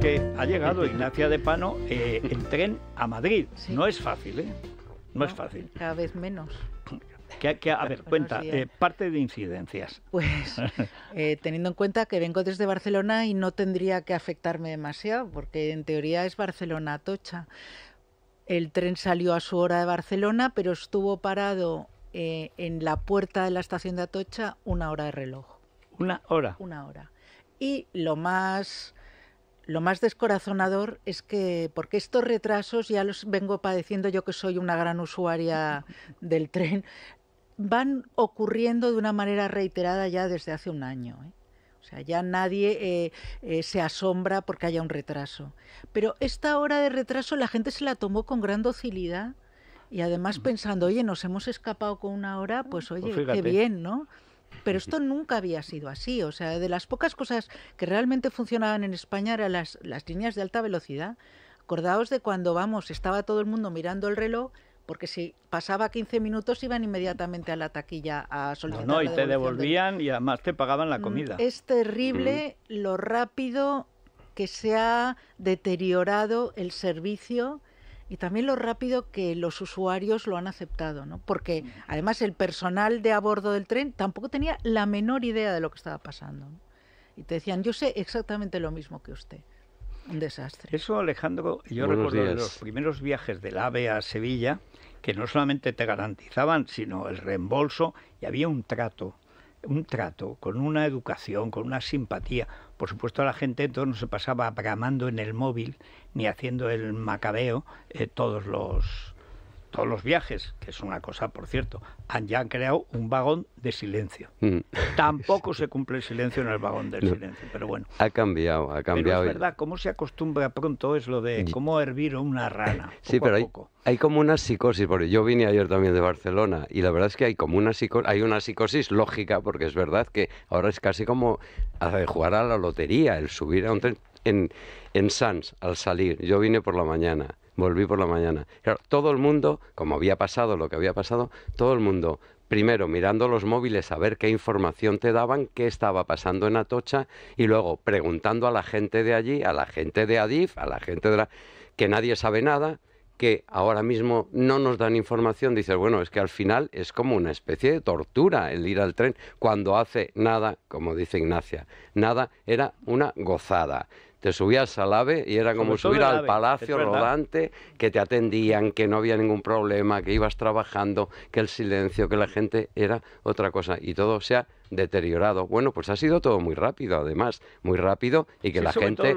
que ha llegado Ignacia de Pano eh, en tren a Madrid. No es fácil, ¿eh? No, es fácil. Cada vez menos. Que, que, a ver, cuenta, eh, parte de incidencias. Pues eh, teniendo en cuenta que vengo desde Barcelona y no tendría que afectarme demasiado, porque en teoría es barcelona atocha El tren salió a su hora de Barcelona, pero estuvo parado en la puerta de la estación de Atocha una hora de reloj. ¿Una hora? Una hora. Y lo más lo más descorazonador es que, porque estos retrasos ya los vengo padeciendo yo que soy una gran usuaria del tren, van ocurriendo de una manera reiterada ya desde hace un año. ¿eh? O sea, ya nadie eh, eh, se asombra porque haya un retraso. Pero esta hora de retraso la gente se la tomó con gran docilidad y además pensando, oye, nos hemos escapado con una hora, pues, pues oye, qué bien, ¿no? Pero esto nunca había sido así. O sea, de las pocas cosas que realmente funcionaban en España eran las, líneas de alta velocidad. Acordaos de cuando, vamos, estaba todo el mundo mirando el reloj porque si pasaba 15 minutos iban inmediatamente a la taquilla a solicitar. No, no y te devolvían y además te pagaban la mm, comida. Es terrible lo rápido que se ha deteriorado el servicio y también lo rápido que los usuarios lo han aceptado, ¿no? Porque además el personal de a bordo del tren tampoco tenía la menor idea de lo que estaba pasando. Y te decían, yo sé exactamente lo mismo que usted. Un desastre. Eso, Alejandro, yo recuerdo de los primeros viajes del AVE a Sevilla, que no solamente te garantizaban, sino el reembolso y había un trato un trato, con una educación, con una simpatía. Por supuesto, la gente entonces no se pasaba bramando en el móvil ni haciendo el macabeo eh, todos los todos los viajes, que es una cosa, por cierto, han, ya han creado un vagón de silencio. Mm. Tampoco se cumple el silencio en el vagón del silencio, pero bueno. Ha cambiado, ha cambiado. es verdad, cómo se acostumbra pronto es lo de cómo hervir una rana. sí, pero Hay, hay, como una psicosis, porque yo vine ayer también de Barcelona y la verdad es que hay como una psicosis, hay una psicosis lógica, porque es verdad que ahora es casi como jugar a la lotería, el subir a un tren en, en Sans al salir. Yo vine por la mañana, volví por la mañana. todo el mundo, como había pasado lo que había pasado, todo el mundo primero mirando los móviles a ver qué información te daban, qué estaba pasando en Atocha y luego preguntando a la gente de allí, a la gente de Adif, a la gente de la que nadie sabe nada, que ahora mismo no nos dan información, dices, bueno, es que al final es como una especie de tortura el ir al tren cuando hace nada, como dice Ignacia, nada era una gozada te subías al AVE y era como, subir al Palacio Rodante, que te atendían, que no había ningún problema, que ibas trabajando, que el silencio, que la gente era otra cosa. Y todo se ha deteriorado. Bueno, pues ha sido todo muy rápido, además, muy rápido y que la gente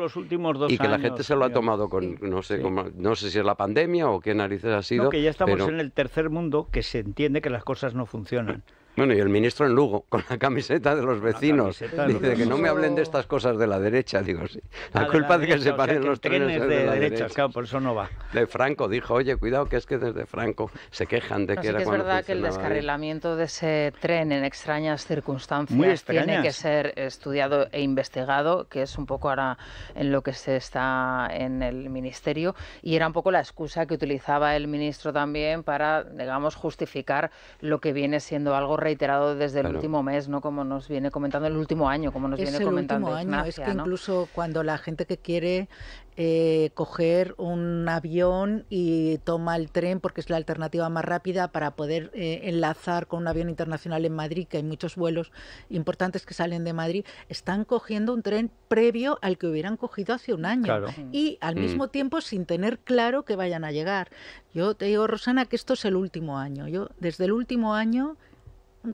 y que la gente se lo ha tomado con no sé, no sé si es la pandemia o qué narices ha sido. que ya estamos en el tercer mundo que se entiende que las cosas no funcionan. Bueno, y el ministro en Lugo, con la camiseta de los vecinos. Dice que no me hablen de estas cosas de la derecha. Digo, sí. La, culpa de es que se paren los trenes, de, la derecha. por eso no va. De Franco dijo, oye, cuidado, que es que desde Franco se quejan de que era que Es verdad que el descarrilamiento de ese tren en extrañas circunstancias tiene que ser estudiado e investigado, que es un poco ahora en lo que se está en el ministerio. Y era un poco la excusa que utilizaba el ministro también para, digamos, justificar lo que viene siendo algo reiterado desde el último mes, ¿no? Como nos viene comentando el último año, como nos viene comentando es que incluso cuando la gente que quiere eh, coger un avión y toma el tren porque es la alternativa más rápida para poder eh, enlazar con un avión internacional en Madrid, que hay muchos vuelos importantes que salen de Madrid, están cogiendo un tren previo al que hubieran cogido hace un año y al mm. mismo tiempo sin tener claro que vayan a llegar. Yo te digo, Rosana, que esto es el último año. Yo desde el último año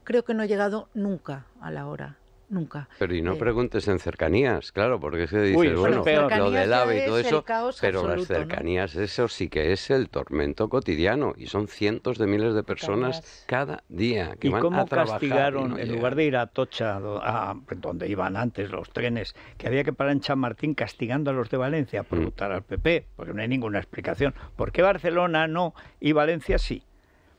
creo que no he llegado nunca a la hora nunca. Pero y no eh, preguntes en cercanías, claro, porque se dice, bueno, lo del ave y todo eso, pero las cercanías, eso sí que es el tormento cotidiano y son cientos de miles de personas cada día que van a trabajar castigaron, en lugar de ir a Tocha, a, donde iban antes los trenes, que había que parar en Chamartín castigando a los de Valencia por mm. al PP? Porque no hay ninguna explicación. ¿Por qué Barcelona no y Valencia sí?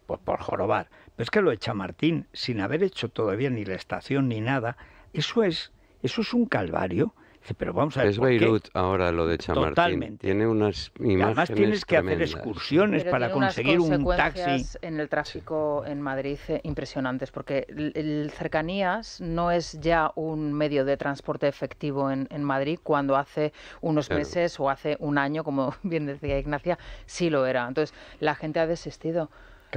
Pues por jorobar es que lo echa Martín sin haber hecho todavía ni la estación ni nada. Eso es, eso es un calvario. Pero vamos a ver, es Beirut ahora lo de Chamartín. Totalmente. Tiene unas imágenes. además tienes que hacer excursiones para conseguir unas consecuencias un taxi. En el tráfico en Madrid eh, impresionantes, porque el, cercanías no es ya un medio de transporte efectivo en, Madrid cuando hace unos meses o hace un año, como bien decía Ignacia, sí lo era. Entonces la gente ha desistido.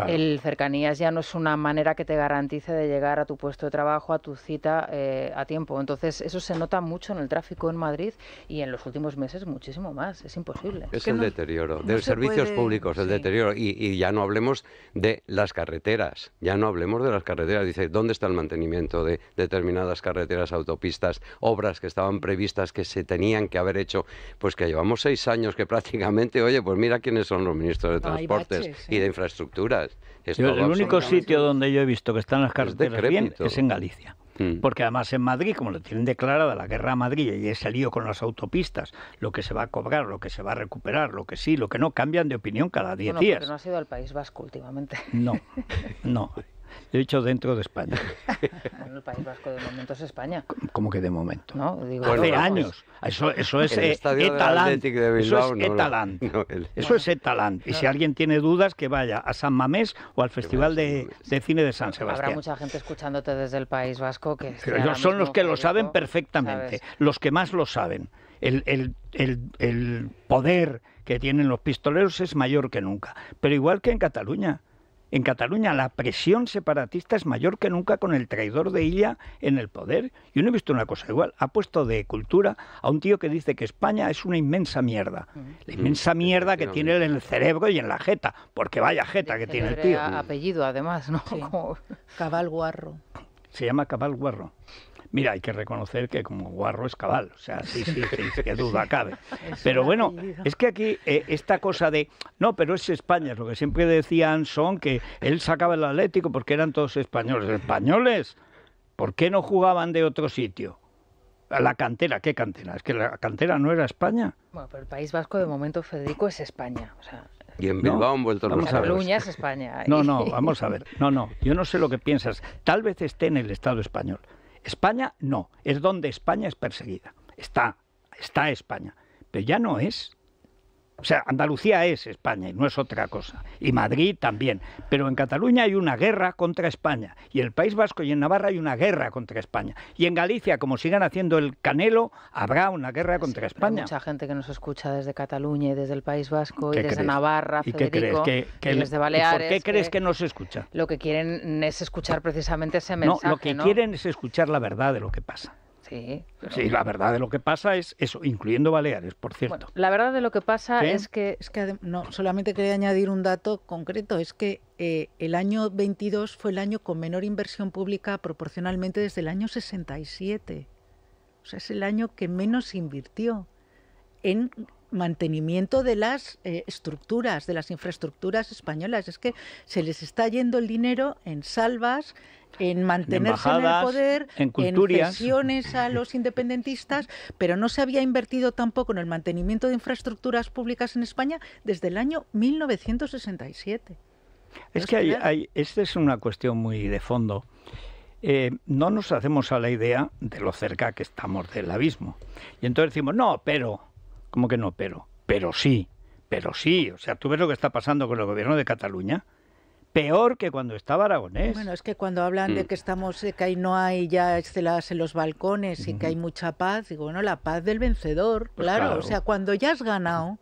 El cercanías ya no es una manera que te garantice de llegar a tu puesto de trabajo, a tu cita eh, a tiempo. Entonces, eso se nota mucho en el tráfico en Madrid y en los últimos meses muchísimo más. Es imposible. Es, el deterioro de servicios públicos, el deterioro. Y, ya no hablemos de las carreteras. Ya no hablemos de las carreteras. Dice, ¿dónde está el mantenimiento de determinadas carreteras, autopistas, obras que estaban previstas, que se tenían que haber hecho? Pues que llevamos seis años que prácticamente, oye, pues mira quiénes son los ministros de Transportes y de Infraestructuras el único sitio donde yo he visto que están las carreteras es bien es en Galicia. Mm. Porque además en Madrid, como lo tienen declarada la guerra a Madrid y ese lío con las autopistas, lo que se va a cobrar, lo que se va a recuperar, lo que sí, lo que no, cambian de opinión cada 10 días. no ha sido el País Vasco últimamente. No, no. He dicho dentro de España. el País Vasco de momento es España. ¿Cómo que de momento? No, digo, años. Pues, eso, eso es etalán... Eh, eso es etalán... Eso es Y si alguien tiene dudas, que vaya a San Mamés o al Festival de, de Cine de San Sebastián. Habrá mucha gente escuchándote desde el País Vasco que... son los que lo saben perfectamente, los que más lo saben. el, el, el poder que tienen los pistoleros es mayor que nunca. Pero igual que en Cataluña. En Cataluña la presión separatista es mayor que nunca con el traidor de Illa en el poder. Yo no he visto una cosa igual. Ha puesto de cultura a un tío que dice que España es una inmensa mierda. La inmensa mierda que tiene en el cerebro y en la jeta. Porque vaya jeta que tiene el tío. apellido además, ¿no? Cabal guarro se llama Cabal Guarro. Mira, hay que reconocer que como guarro es cabal, o sea, sí, sí, que duda cabe. Pero bueno, es que aquí eh, esta cosa de, no, pero es España, lo que siempre decían son que él sacaba el Atlético porque eran todos españoles. ¿Españoles? ¿Por qué no jugaban de otro sitio? la cantera, ¿qué cantera? Es que la cantera no era España. Bueno, pero el País Vasco de momento, Federico, es España. O sea, y en vuelto es España. No, no, vamos a ver. No, no, yo no sé lo que piensas. Tal vez esté en el Estado español. España no, es donde España es perseguida. Está, está España. Pero ya no es. O sea, Andalucía es España y no es otra cosa. Y Madrid también. Pero en Cataluña hay una guerra contra España. Y en el País Vasco y en Navarra hay una guerra contra España. Y en Galicia, como sigan haciendo el canelo, habrá una guerra contra España. Hay mucha gente que nos escucha desde Cataluña y desde el País Vasco y desde Navarra, ¿Y ¿Qué crees? desde Baleares. ¿Por qué crees que, no escucha? Lo que quieren es escuchar precisamente ese mensaje. No, lo que quieren es escuchar la verdad de lo que pasa. Sí, sí, la verdad de lo que pasa es eso, incluyendo Baleares, por cierto. la verdad de lo que pasa es que, es que no, solamente quería añadir un dato concreto, es que eh, el año 22 fue el año con menor inversión pública proporcionalmente desde el año 67. O sea, es el año que menos invirtió en mantenimiento de las eh, estructuras, de las infraestructuras españolas. Es que se les está yendo el dinero en salvas, en mantenerse en, el poder, en, culturas. a los independentistas, pero no se había invertido tampoco en el mantenimiento de infraestructuras públicas en España desde el año 1967. Es que hay, esta es una cuestión muy de fondo. Eh, no nos hacemos a la idea de lo cerca que estamos del abismo. Y entonces decimos, no, pero ¿Cómo que no? Pero, pero sí, pero sí. O sea, tú ves lo que está pasando con el gobierno de Cataluña peor que cuando estaba Aragonés. Bueno, es que cuando hablan de mm. que estamos, eh, que ahí no hay ya exceladas en los balcones y que hay mucha paz, digo, bueno, la paz del vencedor, pues claro, O sea, cuando ya has ganado,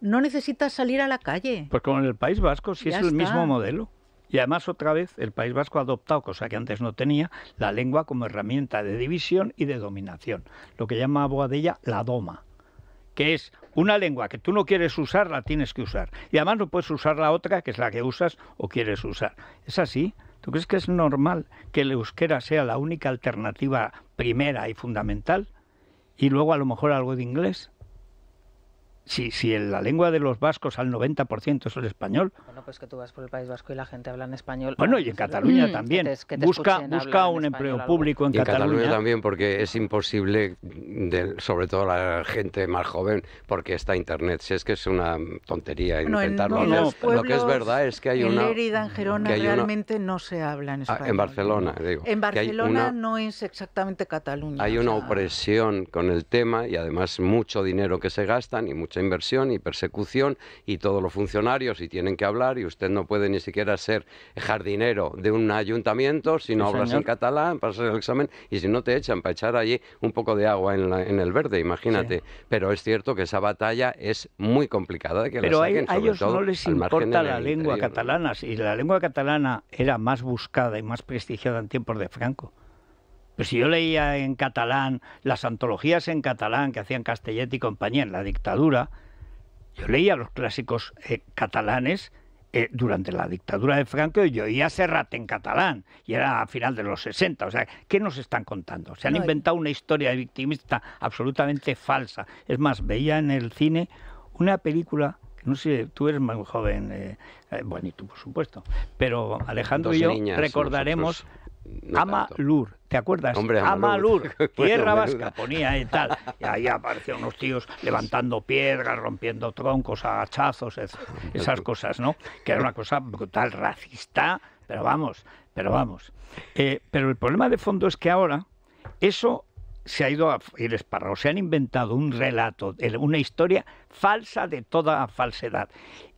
no necesitas salir a la calle. Pues con en el País Vasco, sí es el mismo modelo. Y además, otra vez, el País Vasco ha adoptado, cosa que antes no tenía, la lengua como herramienta de división y de dominación. Lo que llama Boadella la doma que es una lengua que tú no quieres usar, la tienes que usar. Y además no puedes usar la otra, que es la que usas o quieres usar. ¿Es así? ¿Tú crees que es normal que el euskera sea la única alternativa primera y fundamental? Y luego a lo mejor algo de inglés si, si en la lengua de los vascos al 90% es el español. Bueno, pues que tú vas por el País Vasco y la gente habla en español. Bueno, ah, y en Cataluña también. busca busca un empleo público en y Cataluña. En Cataluña también, porque es imposible, de, sobre todo la gente más joven, porque está Internet. Si es que es una tontería bueno, intentarlo en, no, pueblos, Lo que es verdad es que hay en una. en Gerona, realmente no se habla en ah, español. En Barcelona, digo. En Barcelona no es exactamente Cataluña. Hay una opresión con el tema y además mucho dinero que se gastan y mucho inversión y persecución y todos los funcionarios y tienen que hablar y usted no puede ni siquiera ser jardinero de un ayuntamiento si no hablas en catalán, pasas el examen y si no te echan para echar allí un poco de agua en, el verde, imagínate. Pero es cierto que esa batalla es muy complicada que Pero a, ellos no les importa la lengua catalana. Si la lengua catalana era más buscada y más prestigiada en tiempos de Franco. Pero pues si yo leía en catalán, las antologías en catalán que hacían Castelletti y compañía en la dictadura, yo leía los clásicos eh, catalanes eh, durante la dictadura de Franco y yo oía Serrat en catalán, y era a final de los 60. O sea, ¿qué nos están contando? Se han inventado una historia de victimista absolutamente falsa. Es más, veía en el cine una película no sé, tú eres más joven, eh, bueno, y tú por supuesto, pero Alejandro y yo recordaremos Amalur, ¿te acuerdas? Hombre, Amalur, tierra vasca, ponía y tal. Y ahí aparecían unos tíos levantando piedras, rompiendo troncos, agachazos, esas cosas, ¿no? Que era una cosa brutal, racista, pero vamos, pero vamos. Eh, pero el problema de fondo es que ahora eso se ha ido a ir esparrado, se han inventado un relato, una historia falsa de toda falsedad.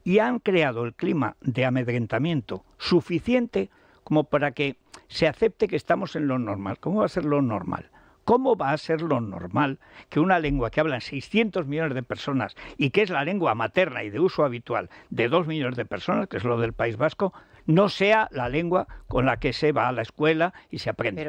Y han creado el clima de amedrentamiento suficiente como para que se acepte que estamos en lo normal. ¿Cómo va a ser lo normal? ¿Cómo va a ser lo normal que una lengua que hablan 600 millones de personas y que es la lengua materna y de uso habitual de 2 millones de personas, que es lo del País Vasco, no sea la lengua con la que se va a la escuela y se aprende.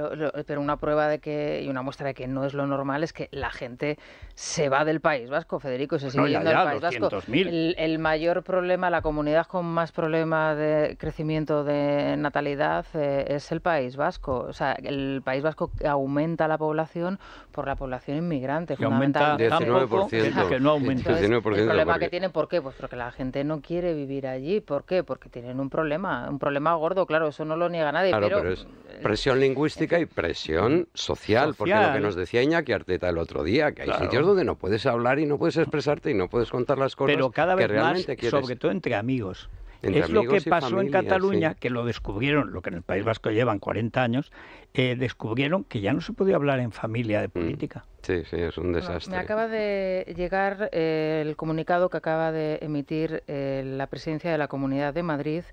Pero, una prueba de que y una muestra de que no es lo normal es que la gente se va del País Vasco, Federico, se sigue yendo al País Vasco. El, mayor problema, la comunidad con más problema de crecimiento de natalidad eh, es el País Vasco. O sea, el País Vasco aumenta la población por la población inmigrante, que aumenta 19%. 19%, el problema que tiene, ¿por qué? Pues porque la gente no quiere vivir allí. ¿Por qué? Porque tienen un problema un problema gordo, claro, eso no lo niega nadie. pero, es presión lingüística y presión social, porque lo que nos decía Iñaki Arteta el otro día, que hay sitios donde no puedes hablar y no puedes expresarte y no puedes contar las cosas pero cada vez que más, sobre todo entre amigos. es lo que pasó en Cataluña, que lo descubrieron, lo que en el País Vasco llevan 40 años, eh, descubrieron que ya no se podía hablar en familia de mm. política. Sí, sí, es un desastre. me acaba de llegar eh, el comunicado que acaba de emitir eh, la presidencia de la Comunidad de Madrid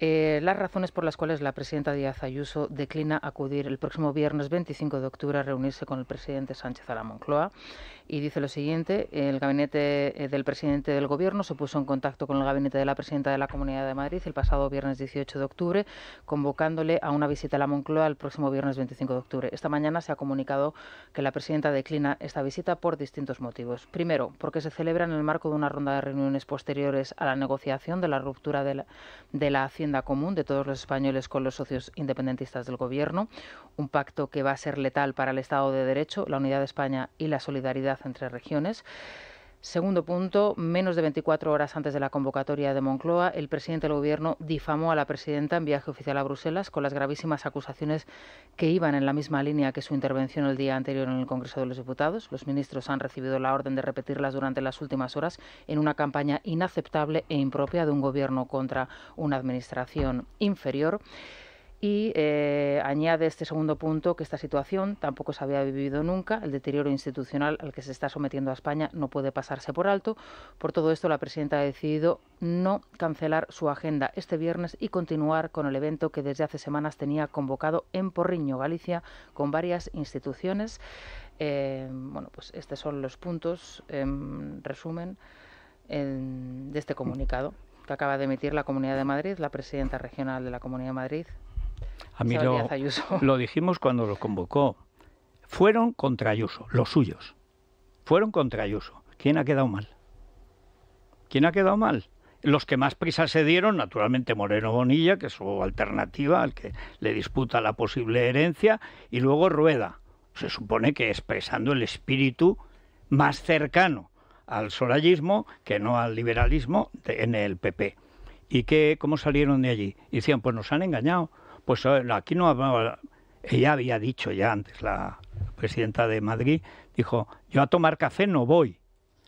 eh, las razones por las cuales la presidenta Díaz Ayuso declina acudir el próximo viernes 25 de octubre a reunirse con el presidente Sánchez a y dice lo siguiente, el gabinete eh, del presidente del Gobierno se puso en contacto con el gabinete de la presidenta de la Comunidad de Madrid el pasado viernes 18 de octubre, convocándole a una visita a la Moncloa el próximo viernes 25 de octubre. Esta mañana se ha comunicado que la presidenta declina esta visita por distintos motivos. Primero, porque se celebra en el marco de una ronda de reuniones posteriores a la negociación de la ruptura de la, hacienda común de todos los españoles con los socios independentistas del Gobierno, un pacto que va a ser letal para el Estado de Derecho, la unidad de España y la solidaridad entre regiones. Segundo punto, menos de 24 horas antes de la convocatoria de Moncloa, el presidente del Gobierno difamó a la presidenta en viaje oficial a Bruselas con las gravísimas acusaciones que iban en la misma línea que su intervención el día anterior en el Congreso de los Diputados. Los ministros han recibido la orden de repetirlas durante las últimas horas en una campaña inaceptable e impropia de un Gobierno contra una Administración inferior. Y eh, añade este segundo punto que esta situación tampoco se había vivido nunca. El deterioro institucional al que se está sometiendo a España no puede pasarse por alto. Por todo esto, la presidenta ha decidido no cancelar su agenda este viernes y continuar con el evento que desde hace semanas tenía convocado en Porriño, Galicia, con varias instituciones. Eh, bueno, pues estos son los puntos, en resumen, de este comunicado que acaba de emitir la Comunidad de Madrid, la presidenta regional de la Comunidad de Madrid, a mí lo, dijimos cuando lo convocó. Fueron contra Ayuso, los suyos. Fueron contra Ayuso. ¿Quién ha quedado mal? ¿Quién ha quedado mal? Los que más prisa se dieron, naturalmente Moreno Bonilla, que es su alternativa, al que le disputa la posible herencia, y luego Rueda. Se supone que expresando el espíritu más cercano al sorallismo que no al liberalismo en el PP. ¿Y qué, cómo salieron de allí? Y pues nos han engañado pues eh, aquí no Ella había dicho ya antes, la presidenta de Madrid, dijo, yo a tomar café no voy.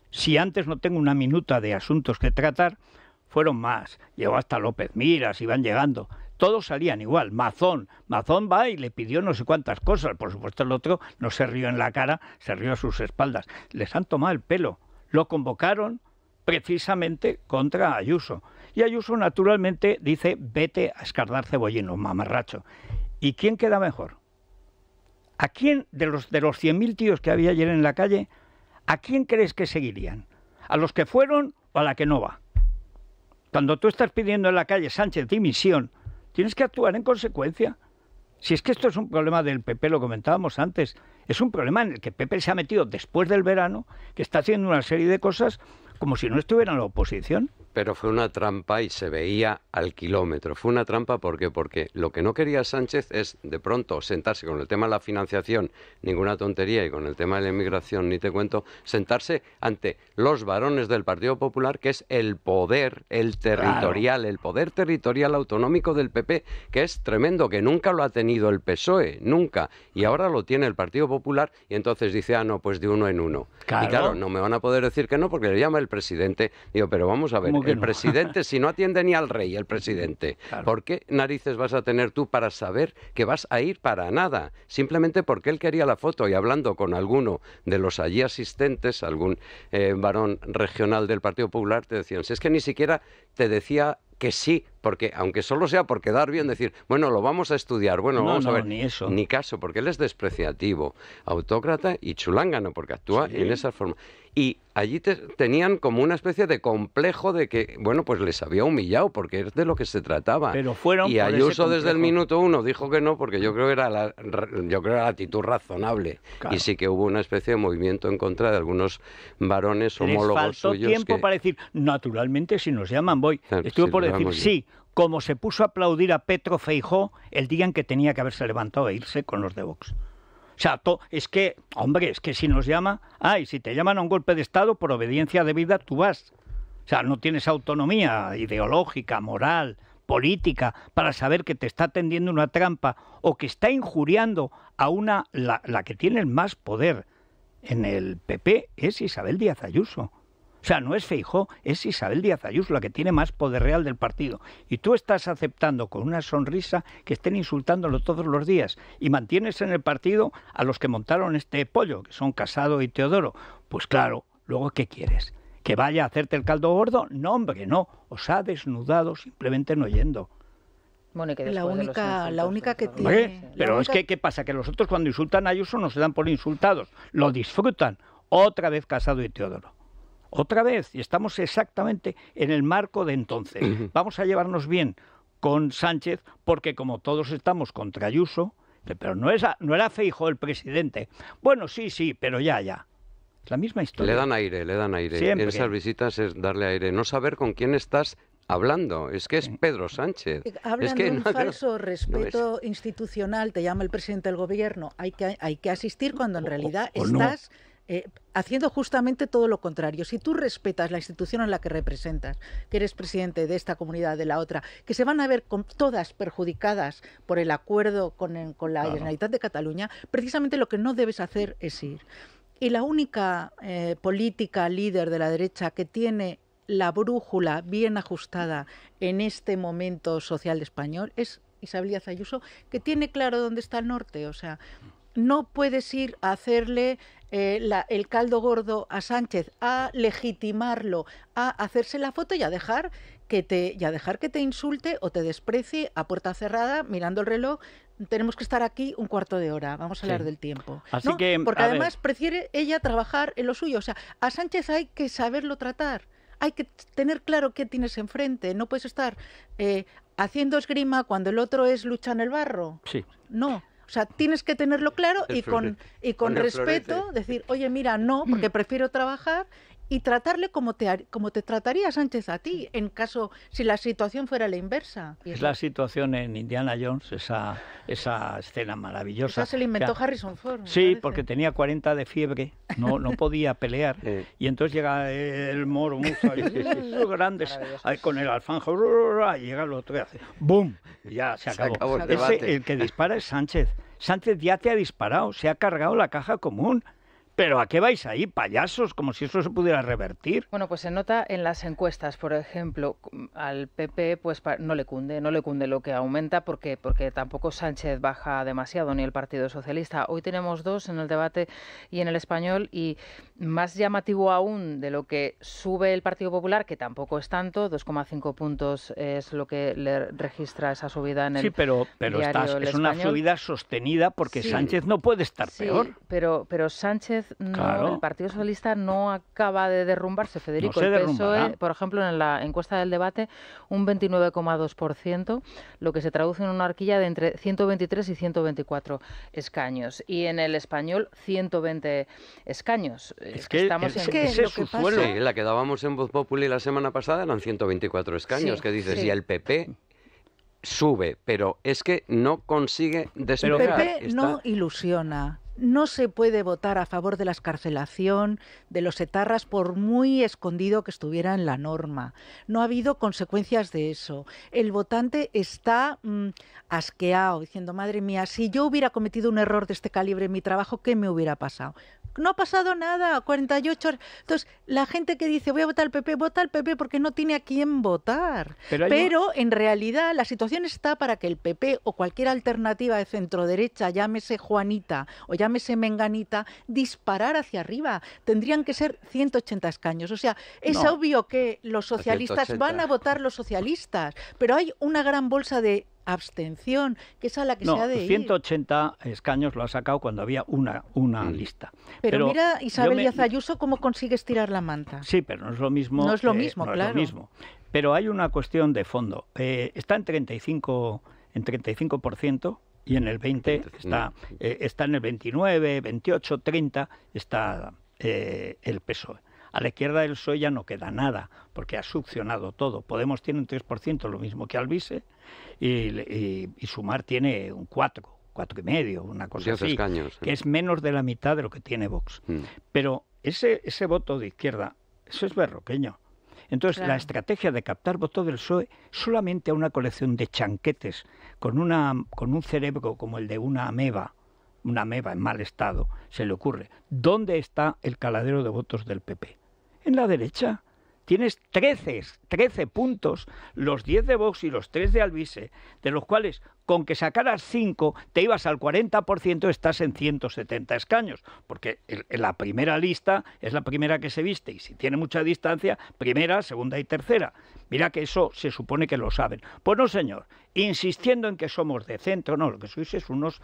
Si antes no tengo una minuta de asuntos que tratar, fueron más. Llegó hasta López Miras, iban llegando. Todos salían igual. Mazón. Mazón va y le pidió no sé cuántas cosas. Por supuesto, el otro no se rió en la cara, se rió a sus espaldas. Les han tomado el pelo. Lo convocaron precisamente contra Ayuso. Y Ayuso, naturalmente, dice, vete a escardar cebollino, mamarracho. ¿Y quién queda mejor? ¿A quién, de los, de los 100.000 tíos que había ayer en la calle, a quién crees que seguirían? ¿A los que fueron o a la que no va? Cuando tú estás pidiendo en la calle Sánchez dimisión, tienes que actuar en consecuencia. Si es que esto es un problema del PP, lo comentábamos antes, es un problema en el que Pepe se ha metido después del verano, que está haciendo una serie de cosas como si no estuviera en la oposición pero fue una trampa y se veía al kilómetro. Fue una trampa porque porque lo que no quería Sánchez es de pronto sentarse con el tema de la financiación, ninguna tontería, y con el tema de la inmigración ni te cuento, sentarse ante los varones del Partido Popular, que es el poder, el territorial, el poder territorial autonómico del PP, que es tremendo, que nunca lo ha tenido el PSOE, nunca, y ahora lo tiene el Partido Popular y entonces dice, "Ah, no, pues de uno en uno." Y claro, no me van a poder decir que no porque le llama el presidente. Digo, "Pero vamos a ver, el presidente, si no atiende ni al rey, el presidente, ¿por qué narices vas a tener tú para saber que vas a ir para nada? Simplemente porque él quería la foto y hablando con alguno de los allí asistentes, algún eh, varón regional del Partido Popular, te decían, si es que ni siquiera te decía que sí, porque aunque solo sea por quedar bien, decir, bueno, lo vamos a estudiar, bueno, vamos a ver, ni, eso. ni caso, porque él es despreciativo, autócrata y chulángano, porque actúa en esa forma. Y allí tenían como una especie de complejo de que, bueno, pues les había humillado, porque es de lo que se trataba. fueron. Y Ayuso desde el minuto uno dijo que no, porque yo creo que era la, yo creo la actitud razonable. Y sí que hubo una especie de movimiento en contra de algunos varones homólogos les faltó tiempo para decir, naturalmente, si nos llaman, voy. Estuvo Estuve por decir, sí, como se puso a aplaudir a Petro Feijó el día en que tenía que haberse levantado e irse con los de Vox sea, es que, hombre, es que si nos llama, ay, si te llaman a un golpe de Estado, por obediencia debida tú vas. O sea, no tienes autonomía ideológica, moral, política, para saber que te está tendiendo una trampa o que está injuriando a una, la, la que tiene el más poder en el PP es Isabel Díaz Ayuso. O sea, no es Feijo, es Isabel Díaz Ayuso la que tiene más poder real del partido. Y tú estás aceptando con una sonrisa que estén insultándolo todos los días y mantienes en el partido a los que montaron este pollo, que son Casado y Teodoro. Pues claro, luego ¿qué quieres? ¿Que vaya a hacerte el caldo gordo? No, hombre, no. Os ha desnudado simplemente no yendo. Bueno, la única, la única que tiene. Pero es que, ¿qué pasa? Que los otros cuando insultan a Ayuso no se dan por insultados, lo disfrutan. Otra vez Casado y Teodoro otra vez, y estamos exactamente en el marco de entonces. Vamos a llevarnos bien con Sánchez, porque como todos estamos contra Ayuso, eh, pero no, es, no era Feijo el presidente. Bueno, sí, sí, pero ya, ya. Es la misma historia. Le dan aire, le dan aire. En esas visitas es darle aire, no saber con quién estás hablando. Es que es Pedro Sánchez. Eh, hablan es que de un falso respeto institucional, te llama el presidente del gobierno. Hay que, hay que asistir cuando en realidad estás eh, haciendo justamente todo lo contrario. Si tú respetas la institución en la que representas, que eres presidente de esta comunidad, de la otra, que se van a ver todas perjudicadas por el acuerdo con, la Generalitat de Cataluña, precisamente lo que no debes hacer es ir. Y la única eh, política líder de la derecha que tiene la brújula bien ajustada en este momento social español es Isabel Díaz que tiene claro dónde está el norte. O sea, no puedes ir a hacerle eh, el caldo gordo a Sánchez, a legitimarlo, a hacerse la foto y a dejar que te dejar que te insulte o te desprecie a puerta cerrada mirando el reloj. Tenemos que estar aquí un cuarto de hora. Vamos a hablar del tiempo. porque además prefiere ella trabajar en lo suyo. O sea, a Sánchez hay que saberlo tratar. Hay que tener claro qué tienes enfrente. No puedes estar eh, haciendo esgrima cuando el otro es lucha en el barro. Sí. No. O sea, tienes que tenerlo claro y con, y con, respeto decir, oye, mira, no, porque mm. prefiero trabajar y tratarle como te, como te trataría Sánchez a ti, en caso si la situación fuera la inversa. Es la situación en Indiana Jones, esa, esa escena maravillosa. Esa se la inventó Harrison Ford. Sí, porque tenía 40 de fiebre, no, no podía pelear. Y entonces llega el moro, los grandes, con el alfanjo, y llega el otro y hace ¡boom! Y ya se acabó. el, Ese, el que dispara es Sánchez. Sánchez ya te ha disparado, se ha cargado la caja común. ¿Pero a qué vais ahí, payasos? Como si eso se pudiera revertir. Bueno, pues se nota en las encuestas, por ejemplo, al PP pues no le cunde, no le cunde lo que aumenta porque porque tampoco Sánchez baja demasiado ni el Partido Socialista. Hoy tenemos dos en el debate y en el español y más llamativo aún de lo que sube el Partido Popular, que tampoco es tanto, 2,5 puntos es lo que le registra esa subida en el Sí, pero pero es una subida sostenida porque Sánchez no puede estar peor. Pero pero Sánchez el Partido Socialista no acaba de derrumbarse, Federico. el PSOE, por ejemplo, en la encuesta del debate, un 29,2%, lo que se traduce en una horquilla de entre 123 y 124 escaños. Y en el español, 120 escaños. Eh, es que que Sí, la que dábamos en Voz Populi la semana pasada eran 124 escaños, que dices, y el PP sube, pero es que no consigue despegar. El PP no ilusiona no se puede votar a favor de la escarcelación de los etarras por muy escondido que estuviera en la norma. No ha habido consecuencias de eso. El votante está mm, asqueado, diciendo, madre mía, si yo hubiera cometido un error de este calibre en mi trabajo, ¿qué me hubiera pasado? no ha pasado nada, 48 Entonces, la gente que dice voy a votar al PP, vota al PP porque no tiene a quién votar. Pero, en realidad la situación está para que el PP o cualquier alternativa de centro derecha, llámese Juanita o llámese Menganita, disparar hacia arriba. Tendrían que ser 180 escaños. O sea, es obvio que los socialistas van a votar los socialistas, pero hay una gran bolsa de abstención, que es a la que se ha de 180 escaños lo ha sacado cuando había una, una mm. lista. Pero, mira, Isabel Díaz Ayuso, cómo consigues tirar la manta. Sí, pero no es lo mismo. No es lo eh, mismo, claro. no claro. Es lo mismo. Pero hay una cuestión de fondo. Eh, está en 35, en 35% y en el 20 está, eh, está en el 29, 28, 30 está el PSOE. A la izquierda del PSOE ya no queda nada, porque ha succionado todo. Podemos tiene un 3%, lo mismo que Alvise, y, Sumar tiene un 4%, cuatro y medio, una cosa así, que es menos de la mitad de lo que tiene Vox. Mm. Pero ese, ese voto de izquierda, eso es berroqueño. Entonces, la estrategia de captar voto del PSOE solamente a una colección de chanquetes, con, una, con un cerebro como el de una ameba, una ameba en mal estado, se le ocurre. ¿Dónde está el caladero de votos del PP? en la derecha. Tienes 13, puntos, los 10 de Vox y los 3 de Albise, de los cuales con que sacaras 5 te ibas al 40%, estás en 170 escaños, porque en la primera lista es la primera que se viste y si tiene mucha distancia, primera, segunda y tercera. Mira que eso se supone que lo saben. Pues no, señor, insistiendo en que somos de centro, no, lo que sois es unos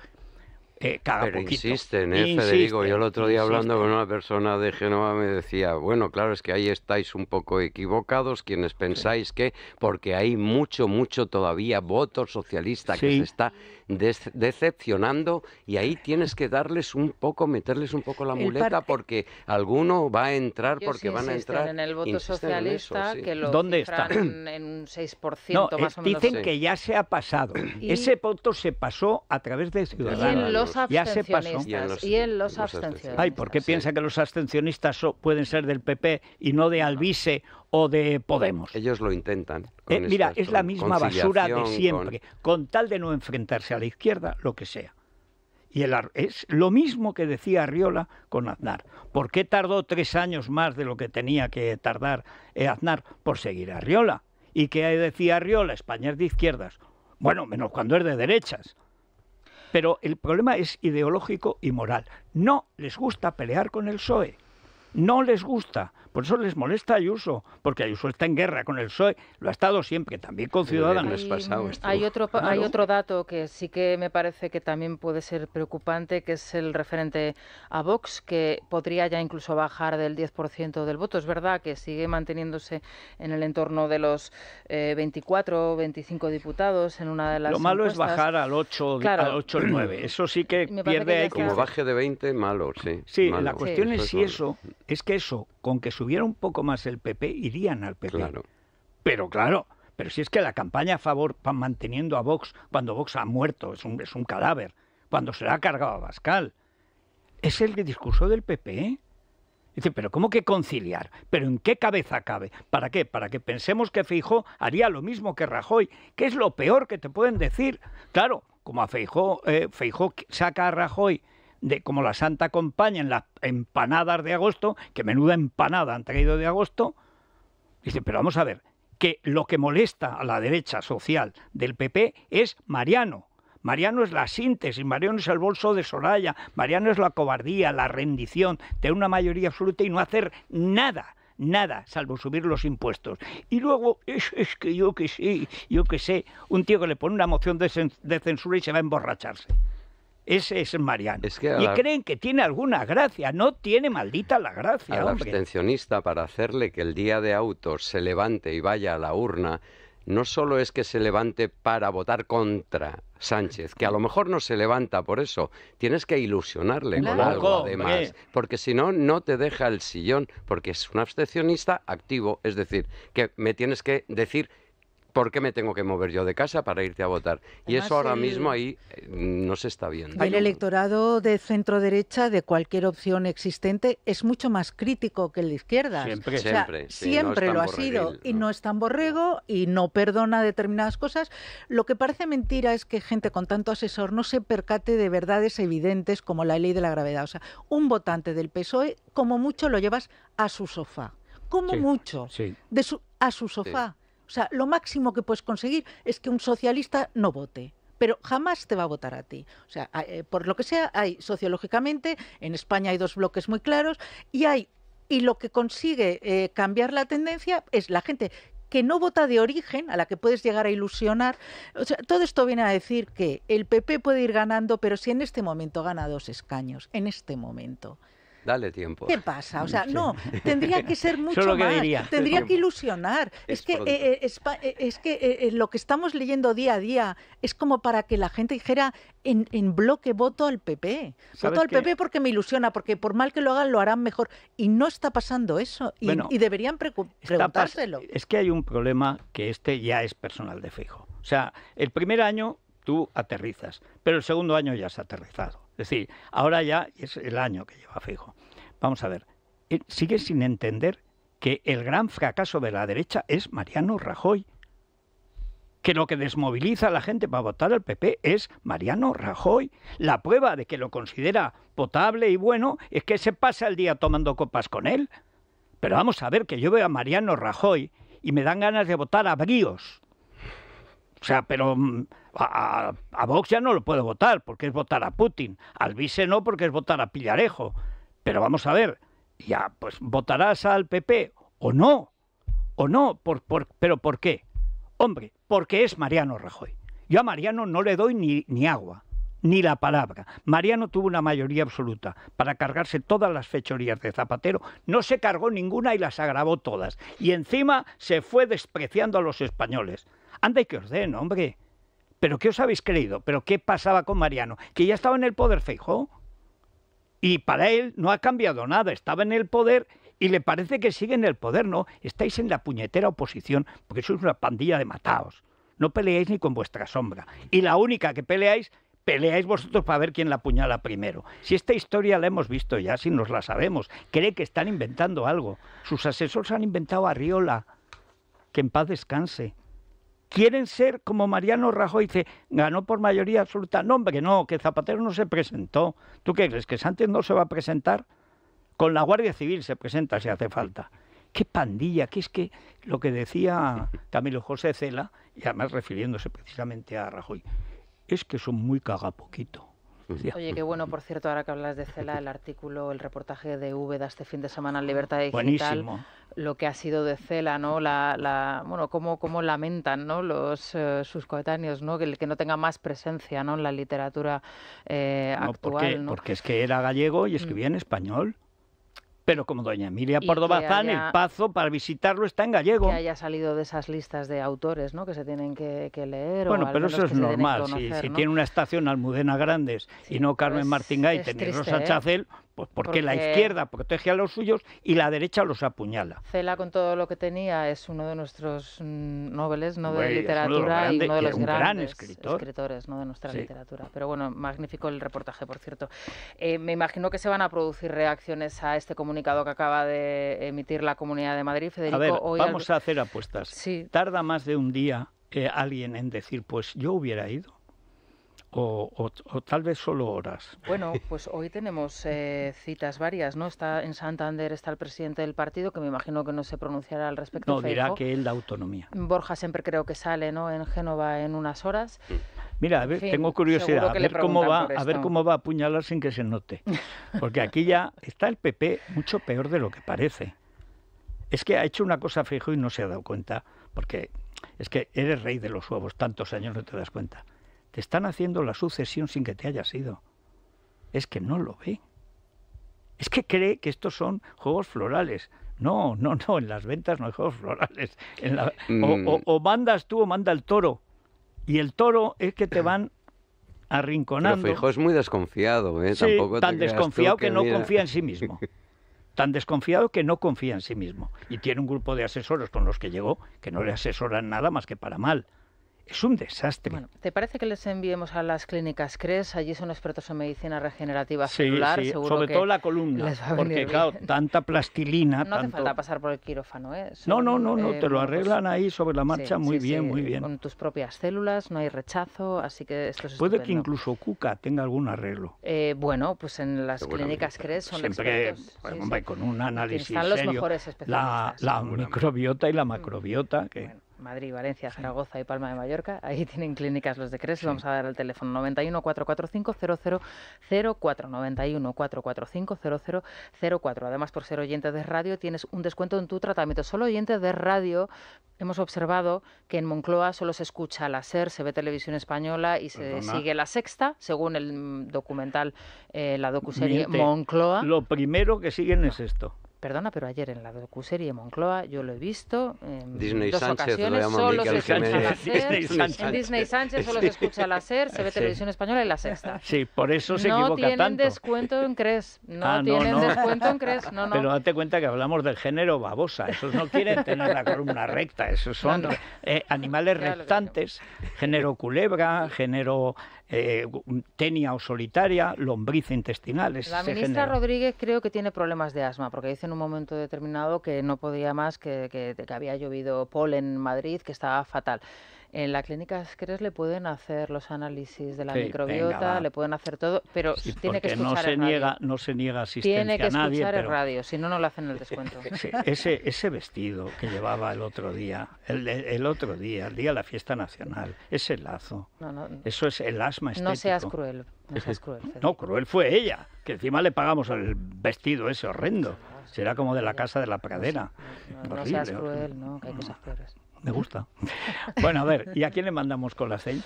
eh, Pero poquito. insisten, Federico? Yo el otro día hablando con una persona de Génova me decía, bueno, claro, es que ahí estáis un poco equivocados quienes pensáis que, porque hay mucho, mucho todavía voto socialista que se está decepcionando y ahí tienes que darles un poco, meterles un poco la muleta porque alguno va a entrar porque van a entrar. en el voto socialista ¿Dónde en un 6% más o eh, menos. Dicen que ya se ha pasado. Ese voto se pasó a través de Ciudadanos ya se Y en los, abstencionistas. Ay, ¿por qué piensa que los abstencionistas pueden ser del PP y no de Albice o de Podemos? Ellos lo intentan. Eh, mira, es la misma basura de siempre. Con... tal de no enfrentarse a la izquierda, lo que sea. Y el, es lo mismo que decía Arriola con Aznar. ¿Por qué tardó tres años más de lo que tenía que tardar eh, Aznar por seguir a Arriola? ¿Y qué decía Arriola? España es de izquierdas. Bueno, menos cuando es de derechas. Pero el problema es ideológico y moral. No les gusta pelear con el PSOE. No les gusta por eso les molesta a Ayuso, porque Ayuso está en guerra con el PSOE, lo ha estado siempre, también con Ciudadanos. Hay, pasado hay, otro, hay otro dato que sí que me parece que también puede ser preocupante, que es el referente a Vox, que podría ya incluso bajar del 10% del voto. Es verdad que sigue manteniéndose en el entorno de los 24 o 25 diputados en una de las. Lo malo es bajar al 8, o al 8 9. Eso sí que pierde. ahí. Como baje de 20, malo, sí. Sí, la cuestión es si eso, es que eso con que subiera un poco más el PP, irían al PP. Pero claro, pero si es que la campaña a favor, manteniendo a Vox, cuando Vox ha muerto, es un, es un cadáver, cuando se la ha cargado a Pascal, es el discurso del PP. Dice, pero ¿cómo que conciliar? ¿Pero en qué cabeza cabe? ¿Para qué? Para que pensemos que Feijó haría lo mismo que Rajoy, que es lo peor que te pueden decir. Claro, como a Feijó, eh, saca a Rajoy de como la Santa Compañía en las empanadas de agosto, que menuda empanada han traído de agosto. Dice, pero vamos a ver, que lo que molesta a la derecha social del PP es Mariano. Mariano es la síntesis, Mariano es el bolso de Soraya, Mariano es la cobardía, la rendición, de una mayoría absoluta y no hacer nada nada, salvo subir los impuestos. Y luego, es, es que yo que sé, yo que sé, un tío que le pone una moción de censura y se va a emborracharse ese es Mariano. y creen que tiene alguna gracia, no tiene maldita la gracia. Al abstencionista, para hacerle que el día de autos se levante y vaya a la urna, no solo es que se levante para votar contra Sánchez, que a lo mejor no se levanta por eso, tienes que ilusionarle con algo además, porque si no, no te deja el sillón, porque es un abstencionista activo, es decir, que me tienes que decir ¿por qué me tengo que mover yo de casa para irte a votar? Y eso ahora mismo ahí eh, no se está viendo. El electorado de centro derecha, de cualquier opción existente, es mucho más crítico que el de izquierda. Siempre, siempre, siempre lo ha sido. Y no es tan borrego y no perdona determinadas cosas. Lo que parece mentira es que gente con tanto asesor no se percate de verdades evidentes como la ley de la gravedad. O sea, un votante del PSOE, como mucho, lo llevas a su sofá. Como mucho. De a su sofá. O sea, lo máximo que puedes conseguir es que un socialista no vote pero jamás te va a votar a ti. O sea, eh, por lo que sea, hay sociológicamente, en España hay dos bloques muy claros y hay y lo que consigue eh, cambiar la tendencia es la gente que no vota de origen, a la que puedes llegar a ilusionar. O sea, todo esto viene a decir que el PP puede ir ganando, pero si en este momento gana dos escaños, en este momento, Dale tiempo. ¿Qué pasa? O sea, no, tendría que ser mucho más. Tendría que ilusionar. Es, que, es, que eh, eh, eh, lo que estamos leyendo día a día es como para que la gente dijera en, bloque voto al PP. Voto al PP porque me ilusiona, porque por mal que lo hagan lo harán mejor. Y no está pasando eso. Y, y deberían preguntárselo. Es que hay un problema que este ya es personal de fijo. O sea, el primer año tú aterrizas, pero el segundo año ya has aterrizado. Es decir, ahora ya es el año que lleva fijo. Vamos a ver, eh, sigue sin entender que el gran fracaso de la derecha es Mariano Rajoy. Que lo que desmoviliza a la gente para votar al PP es Mariano Rajoy. La prueba de que lo considera potable y bueno es que se pasa el día tomando copas con él. Pero vamos a ver que yo veo a Mariano Rajoy y me dan ganas de votar a Bríos o sea, pero mm, a, Vox ya no lo puedo votar porque es votar a Putin. Al vice no porque es votar a Pillarejo. Pero vamos a ver, ya, pues votarás al PP o no. O no, por, por, pero ¿por qué? Hombre, porque es Mariano Rajoy. Yo a Mariano no le doy ni agua ni la palabra. Mariano tuvo una mayoría absoluta para cargarse todas las fechorías de Zapatero. No se cargó ninguna y las agravó todas. Y encima se fue despreciando a los españoles. Anda y que os den, hombre. ¿Pero qué os habéis creído? ¿Pero qué pasaba con Mariano? ¿Que ya estaba en el poder Feijó? Y para él no ha cambiado nada, estaba en el poder y le parece que sigue en el poder, ¿no? Estáis en la puñetera oposición porque sois una pandilla de mataos. No peleáis ni con vuestra sombra. Y la única que peleáis, peleáis vosotros para ver quién la apuñala primero. Si esta historia la hemos visto ya, si nos la sabemos, cree que están inventando algo. Sus asesores han inventado a Riola. Que en paz descanse quieren ser como Mariano Rajoy dice, ganó por mayoría absoluta. No, hombre, no, que Zapatero no se presentó. ¿Tú qué crees? ¿Que Sánchez no se va a presentar? Con la Guardia Civil se presenta si hace falta. Qué pandilla, que es que lo que decía Camilo José Cela, y además refiriéndose precisamente a Rajoy, es que son muy cagapoquito. Oye, qué bueno, por cierto, ahora que hablas de Cela, el artículo, el reportaje de Veda este fin de semana en Libertad Digital. Lo que ha sido de Cela, ¿no? La, la bueno, cómo, cómo, lamentan, ¿no? Los, eh, sus coetáneos, ¿no? Que, que no tenga más presencia, ¿no? En la literatura eh, actual, ¿no? Porque es que era gallego y escribía mm. en español. Pero como doña Emilia Pordobazán, el Pazo para visitarlo está en gallego. Que haya salido de esas listas de autores ¿no? que se tienen que, leer. Bueno, pero eso es normal. si, tiene una estación Almudena Grandes y no Carmen pues Martín Gay, tener Rosa Chacel, ¿eh? Pues porque, la izquierda protege a los suyos y la derecha los apuñala. Cela con todo lo que tenía es uno de nuestros mm, nobles, de literatura y uno de los grandes escritores, de nuestra literatura. Pero bueno, magnífico el reportaje, por cierto. Eh, me imagino que se van a producir reacciones a este comunicado que acaba de emitir la Comunidad de Madrid, Federico. vamos a hacer apuestas. Tarda más de un día eh, alguien en decir, pues yo hubiera ido o, tal vez solo horas. Bueno, pues hoy tenemos eh, citas varias, ¿no? Está en Santander está el presidente del partido, que me imagino que no se pronunciará al respecto. No, dirá que él da autonomía. Borja siempre creo que sale, ¿no? En Génova en unas horas. Mm. Mira, a ver, tengo curiosidad, a ver cómo va, a ver cómo va a apuñalar sin que se note. Porque aquí ya está el PP mucho peor de lo que parece. Es que ha hecho una cosa fijo y no se ha dado cuenta, porque es que eres rey de los huevos, tantos años no te das cuenta están haciendo la sucesión sin que te hayas ido. Es que no lo ve. Es que cree que estos son juegos florales. No, no, no, en las ventas no hay juegos florales. Mm. o, mandas tú o manda el toro. Y el toro es que te van arrinconando. Pero es muy desconfiado, ¿eh? tan desconfiado que, no confía en sí mismo. Tan desconfiado que no confía en sí mismo. Y tiene un grupo de asesores con los que llegó que no le asesoran nada más que para mal. Es un desastre. Bueno, ¿te parece que les enviemos a las clínicas CRES? Allí son expertos en medicina regenerativa celular. Sí, Sobre todo la columna, porque claro, tanta plastilina... No hace falta pasar por el quirófano, ¿eh? no, no, no, no eh, te lo pues, arreglan ahí sobre la marcha muy bien, muy bien. Con tus propias células, no hay rechazo, así que esto es Puede que incluso Cuca tenga algún arreglo. Eh, bueno, pues en las clínicas CRES son expertos. Pues, con un análisis los serio, La, microbiota y la mm. macrobiota, que... Madrid, Valencia, Zaragoza y Palma de Mallorca. Ahí tienen clínicas los de CRES. Vamos a dar el teléfono 91 445 0004 91 445 0004. Además, por ser oyente de radio, tienes un descuento en tu tratamiento. Solo oyente de radio hemos observado que en Moncloa solo se escucha la SER, se ve televisión española y se sigue la sexta, según el documental, eh, la docuserie Moncloa. Lo primero que siguen es esto. Perdona, pero ayer en la docuserie Moncloa yo lo he visto en Disney dos Sánchez, ocasiones. Solo se escucha en Disney Sánchez solo se escucha la SER, se ve Televisión Española y la Sexta. Sí, por eso se no tienen descuento en CRES. No ah, tienen descuento en CRES. Pero date cuenta que hablamos del género babosa. Esos no quieren tener la columna recta. Esos son eh, animales rectantes. Género culebra, género eh, tenia o solitaria, lombriz intestinales. La ministra Rodríguez creo que tiene problemas de asma, porque dice en un momento determinado que no podía más, que, que, que había llovido polen en Madrid, que estaba fatal. En la clínica crees le pueden hacer los análisis de la microbiota, le pueden hacer todo, pero tiene que escuchar no se niega, No se niega asistencia Tiene que escuchar el radio, si no, no le hacen el descuento. ese, ese vestido que llevaba el otro día, el, otro día, el día de la fiesta nacional, ese lazo, eso es el asma estético. No seas cruel, no seas cruel. No, cruel fue ella, que encima le pagamos el vestido ese horrendo. Será como de la casa de la pradera. No, seas cruel, no, que hay cosas peores. Me gusta. Bueno, a ver, ¿y a quién le mandamos Colacel?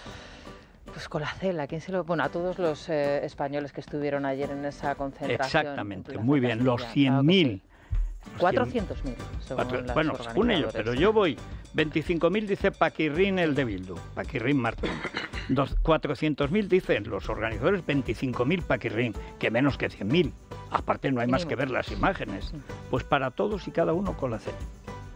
Pues Colacel, ¿a quién se lo...? Bueno, a todos los eh, españoles que estuvieron ayer en esa concentración. Exactamente, muy bien, los 100.000. 400.000. Cuatro... Bueno, según ellos, pues pero yo voy. 25.000 dice Paquirrín el de Bildu, Paquirrin Martín. 400.000 dicen los organizadores, 25.000 Paquirrín, que menos que 100.000. Aparte no hay más que ver las imágenes. Pues para todos y cada uno con la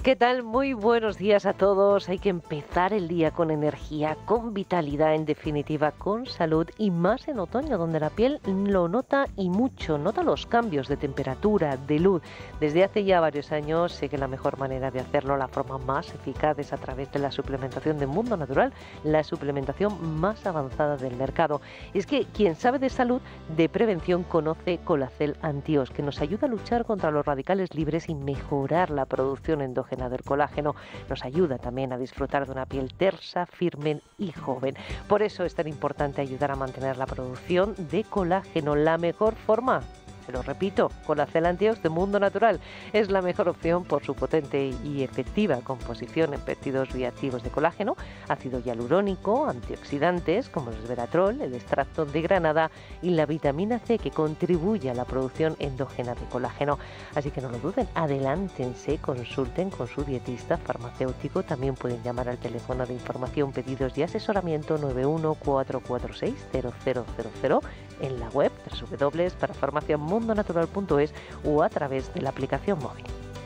¿Qué tal? Muy buenos días a todos. Hay que empezar el día con energía, con vitalidad, en definitiva, con salud y más en otoño, donde la piel lo nota y mucho. Nota los cambios de temperatura, de luz. Desde hace ya varios años sé que la mejor manera de hacerlo, la forma más eficaz es a través de la suplementación de Mundo Natural, la suplementación más avanzada del mercado. Es que quien sabe de salud, de prevención, conoce Colacel Antios, que nos ayuda a luchar contra los radicales libres y mejorar la producción endógena colágeno nos ayuda también a disfrutar de una piel tersa, firme y joven. Por eso es tan importante ayudar a mantener la producción de colágeno. La mejor forma se lo repito, con la de Mundo Natural. Es la mejor opción por su potente y efectiva composición en péptidos bioactivos de colágeno, ácido hialurónico, antioxidantes como el esveratrol, el extracto de granada y la vitamina C que contribuye a la producción endógena de colágeno. Así que no lo duden, adelántense, consulten con su dietista farmacéutico. También pueden llamar al teléfono de información, pedidos y asesoramiento 914460000 en la web www.parafarmaciamundonatural.es o a través de la aplicación móvil.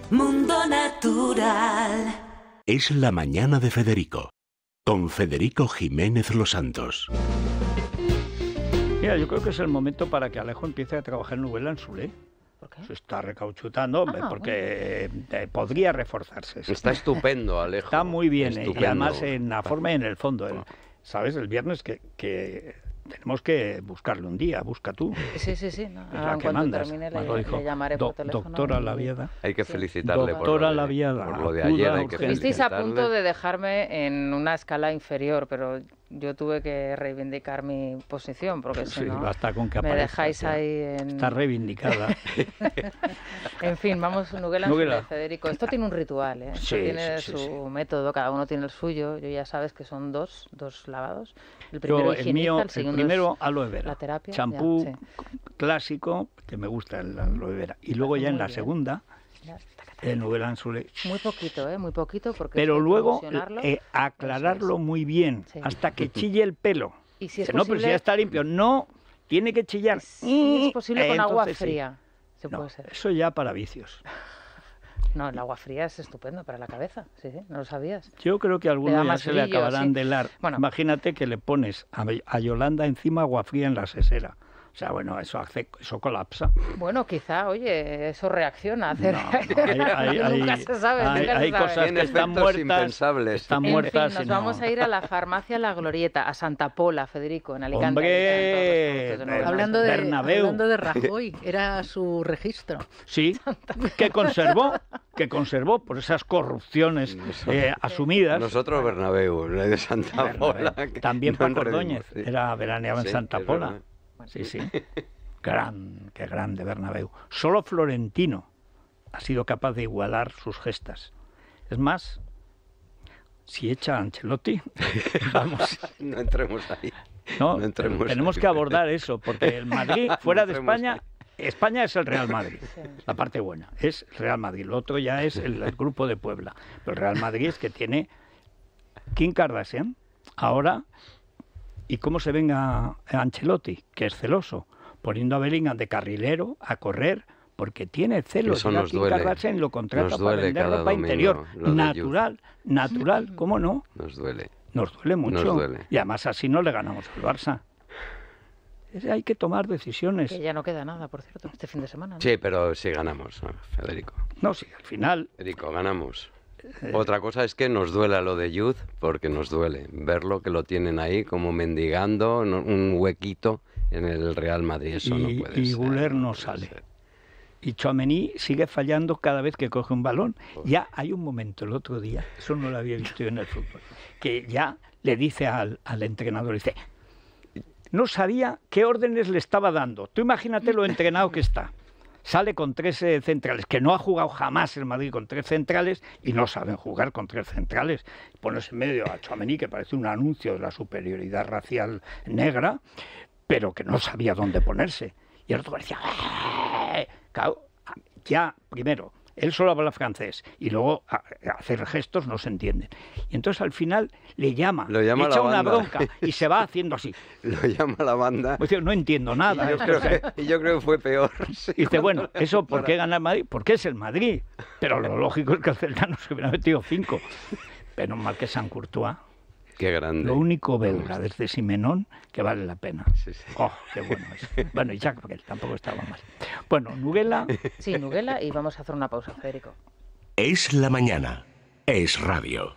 Mundo Natural. Es la mañana de Federico, con Federico Jiménez Los Santos. Mira, yo creo que es el momento para que Alejo empiece a trabajar en Nubela en su ¿Por Se está recauchutando, ah, porque eh, eh, podría reforzarse. Está estupendo, Alejo. Está muy bien, eh, y además en la forma y en el fondo. ¿Sabes? El viernes que, que tenemos que buscarle un día, busca tú. Sí, sí, sí. No. Ahora, en cuanto mandas, termine le, llamaré por teléfono. Doctora Laviada. Hay que felicitarle por, lo de, ayer. Hay que Estuvisteis a punto de dejarme en una escala inferior, pero yo tuve que reivindicar mi posición, porque si no me dejáis ahí Está reivindicada. en fin, vamos, Nuguela, Federico. Esto tiene un ritual, ¿eh? tiene su método, cada uno tiene el suyo. Yo ya sabes que son dos, dos lavados. El primero el mío, el, primero aloe vera. La Champú clásico, que me gusta el aloe vera. Y luego ah, ya en la segunda... Muy poquito, ¿eh? Muy poquito. porque Pero luego eh, aclararlo muy bien, hasta que chille el pelo. no, pero si ya está limpio. No, tiene que chillar. es posible con agua fría. Eso ya para vicios. No, el agua fría es estupendo para la cabeza, sí, sí, no lo sabías. Yo creo que a algunos se le acabarán de helar. Bueno. Imagínate que le pones a, a Yolanda encima agua fría en la sesera. O sea, bueno, eso eso colapsa. Bueno, quizá, oye, eso reacciona. no, Hay, nunca se sabe. Hay, cosas que están muertas, impensables. están muertas. En fin, nos vamos a ir a la farmacia La Glorieta, a Santa Pola, Federico, en Alicante. ¡Hombre! hablando, de, de Rajoy, era su registro. Sí, que conservó, que conservó por esas corrupciones eh, asumidas. Nosotros Bernabéu, de Santa Pola. También Paco Ordóñez, era veraneado en Santa Pola. Sí, sí. Gran, qué grande Bernabéu. Solo Florentino ha sido capaz de igualar sus gestas. Es más, si echa a Ancelotti, vamos. no entremos ahí. No, entremos tenemos que abordar eso, porque el Madrid, fuera de España, España es el Real Madrid, la parte buena, es el Real Madrid. Lo otro ya es el, grupo de Puebla. Pero el Real Madrid es que tiene Kim Kardashian, ahora ¿Y cómo se venga a, Ancelotti, que es celoso? Poniendo a Belinga de carrilero a correr porque tiene celos. Eso nos duele. en lo contrata para vender ropa interior. Natural, natural, ¿cómo no? Nos duele. Nos duele mucho. Y además así no le ganamos al Barça. Hay que tomar decisiones. ya no queda nada, por cierto, este fin de semana. Sí, pero sí ganamos, Federico. No, sí, al final. Federico, ganamos. Otra cosa es que nos duela lo de Youth, porque nos duele verlo que lo tienen ahí como mendigando un huequito en el Real Madrid. y, no Guler no, sale. Y chomení sigue fallando cada vez que coge un balón. Pues ya hay un momento el otro día, eso no lo había visto yo en el fútbol, que ya le dice al, al entrenador, dice, no sabía qué órdenes le estaba dando. Tú imagínate lo entrenado que está sale con tres eh, centrales, que no ha jugado jamás en Madrid con tres centrales y no saben jugar con tres centrales. ponerse en medio a Chomení que parece un anuncio de la superioridad racial negra, pero que no sabía dónde ponerse. Y el otro decía, eh", ya, primero, él solo habla francés y luego hacer gestos no se entienden. Y entonces al final le llama, le echa una bronca y se va haciendo así. Lo llama la banda. Pues no entiendo nada. ¿eh? Y yo, creo que, fue peor. y dice, bueno, eso ¿por qué gana Madrid? Porque es el Madrid. Pero lo lógico es que el Celta se hubiera metido cinco. Menos mal que San Courtois grande. Lo único belga desde este Simenón que vale la pena. Oh, qué bueno es. Bueno, y Jacques, porque tampoco estaba mal. Bueno, Nuguela. Sí, Nuguela, y vamos a hacer una pausa, Federico. Es la mañana. Es radio.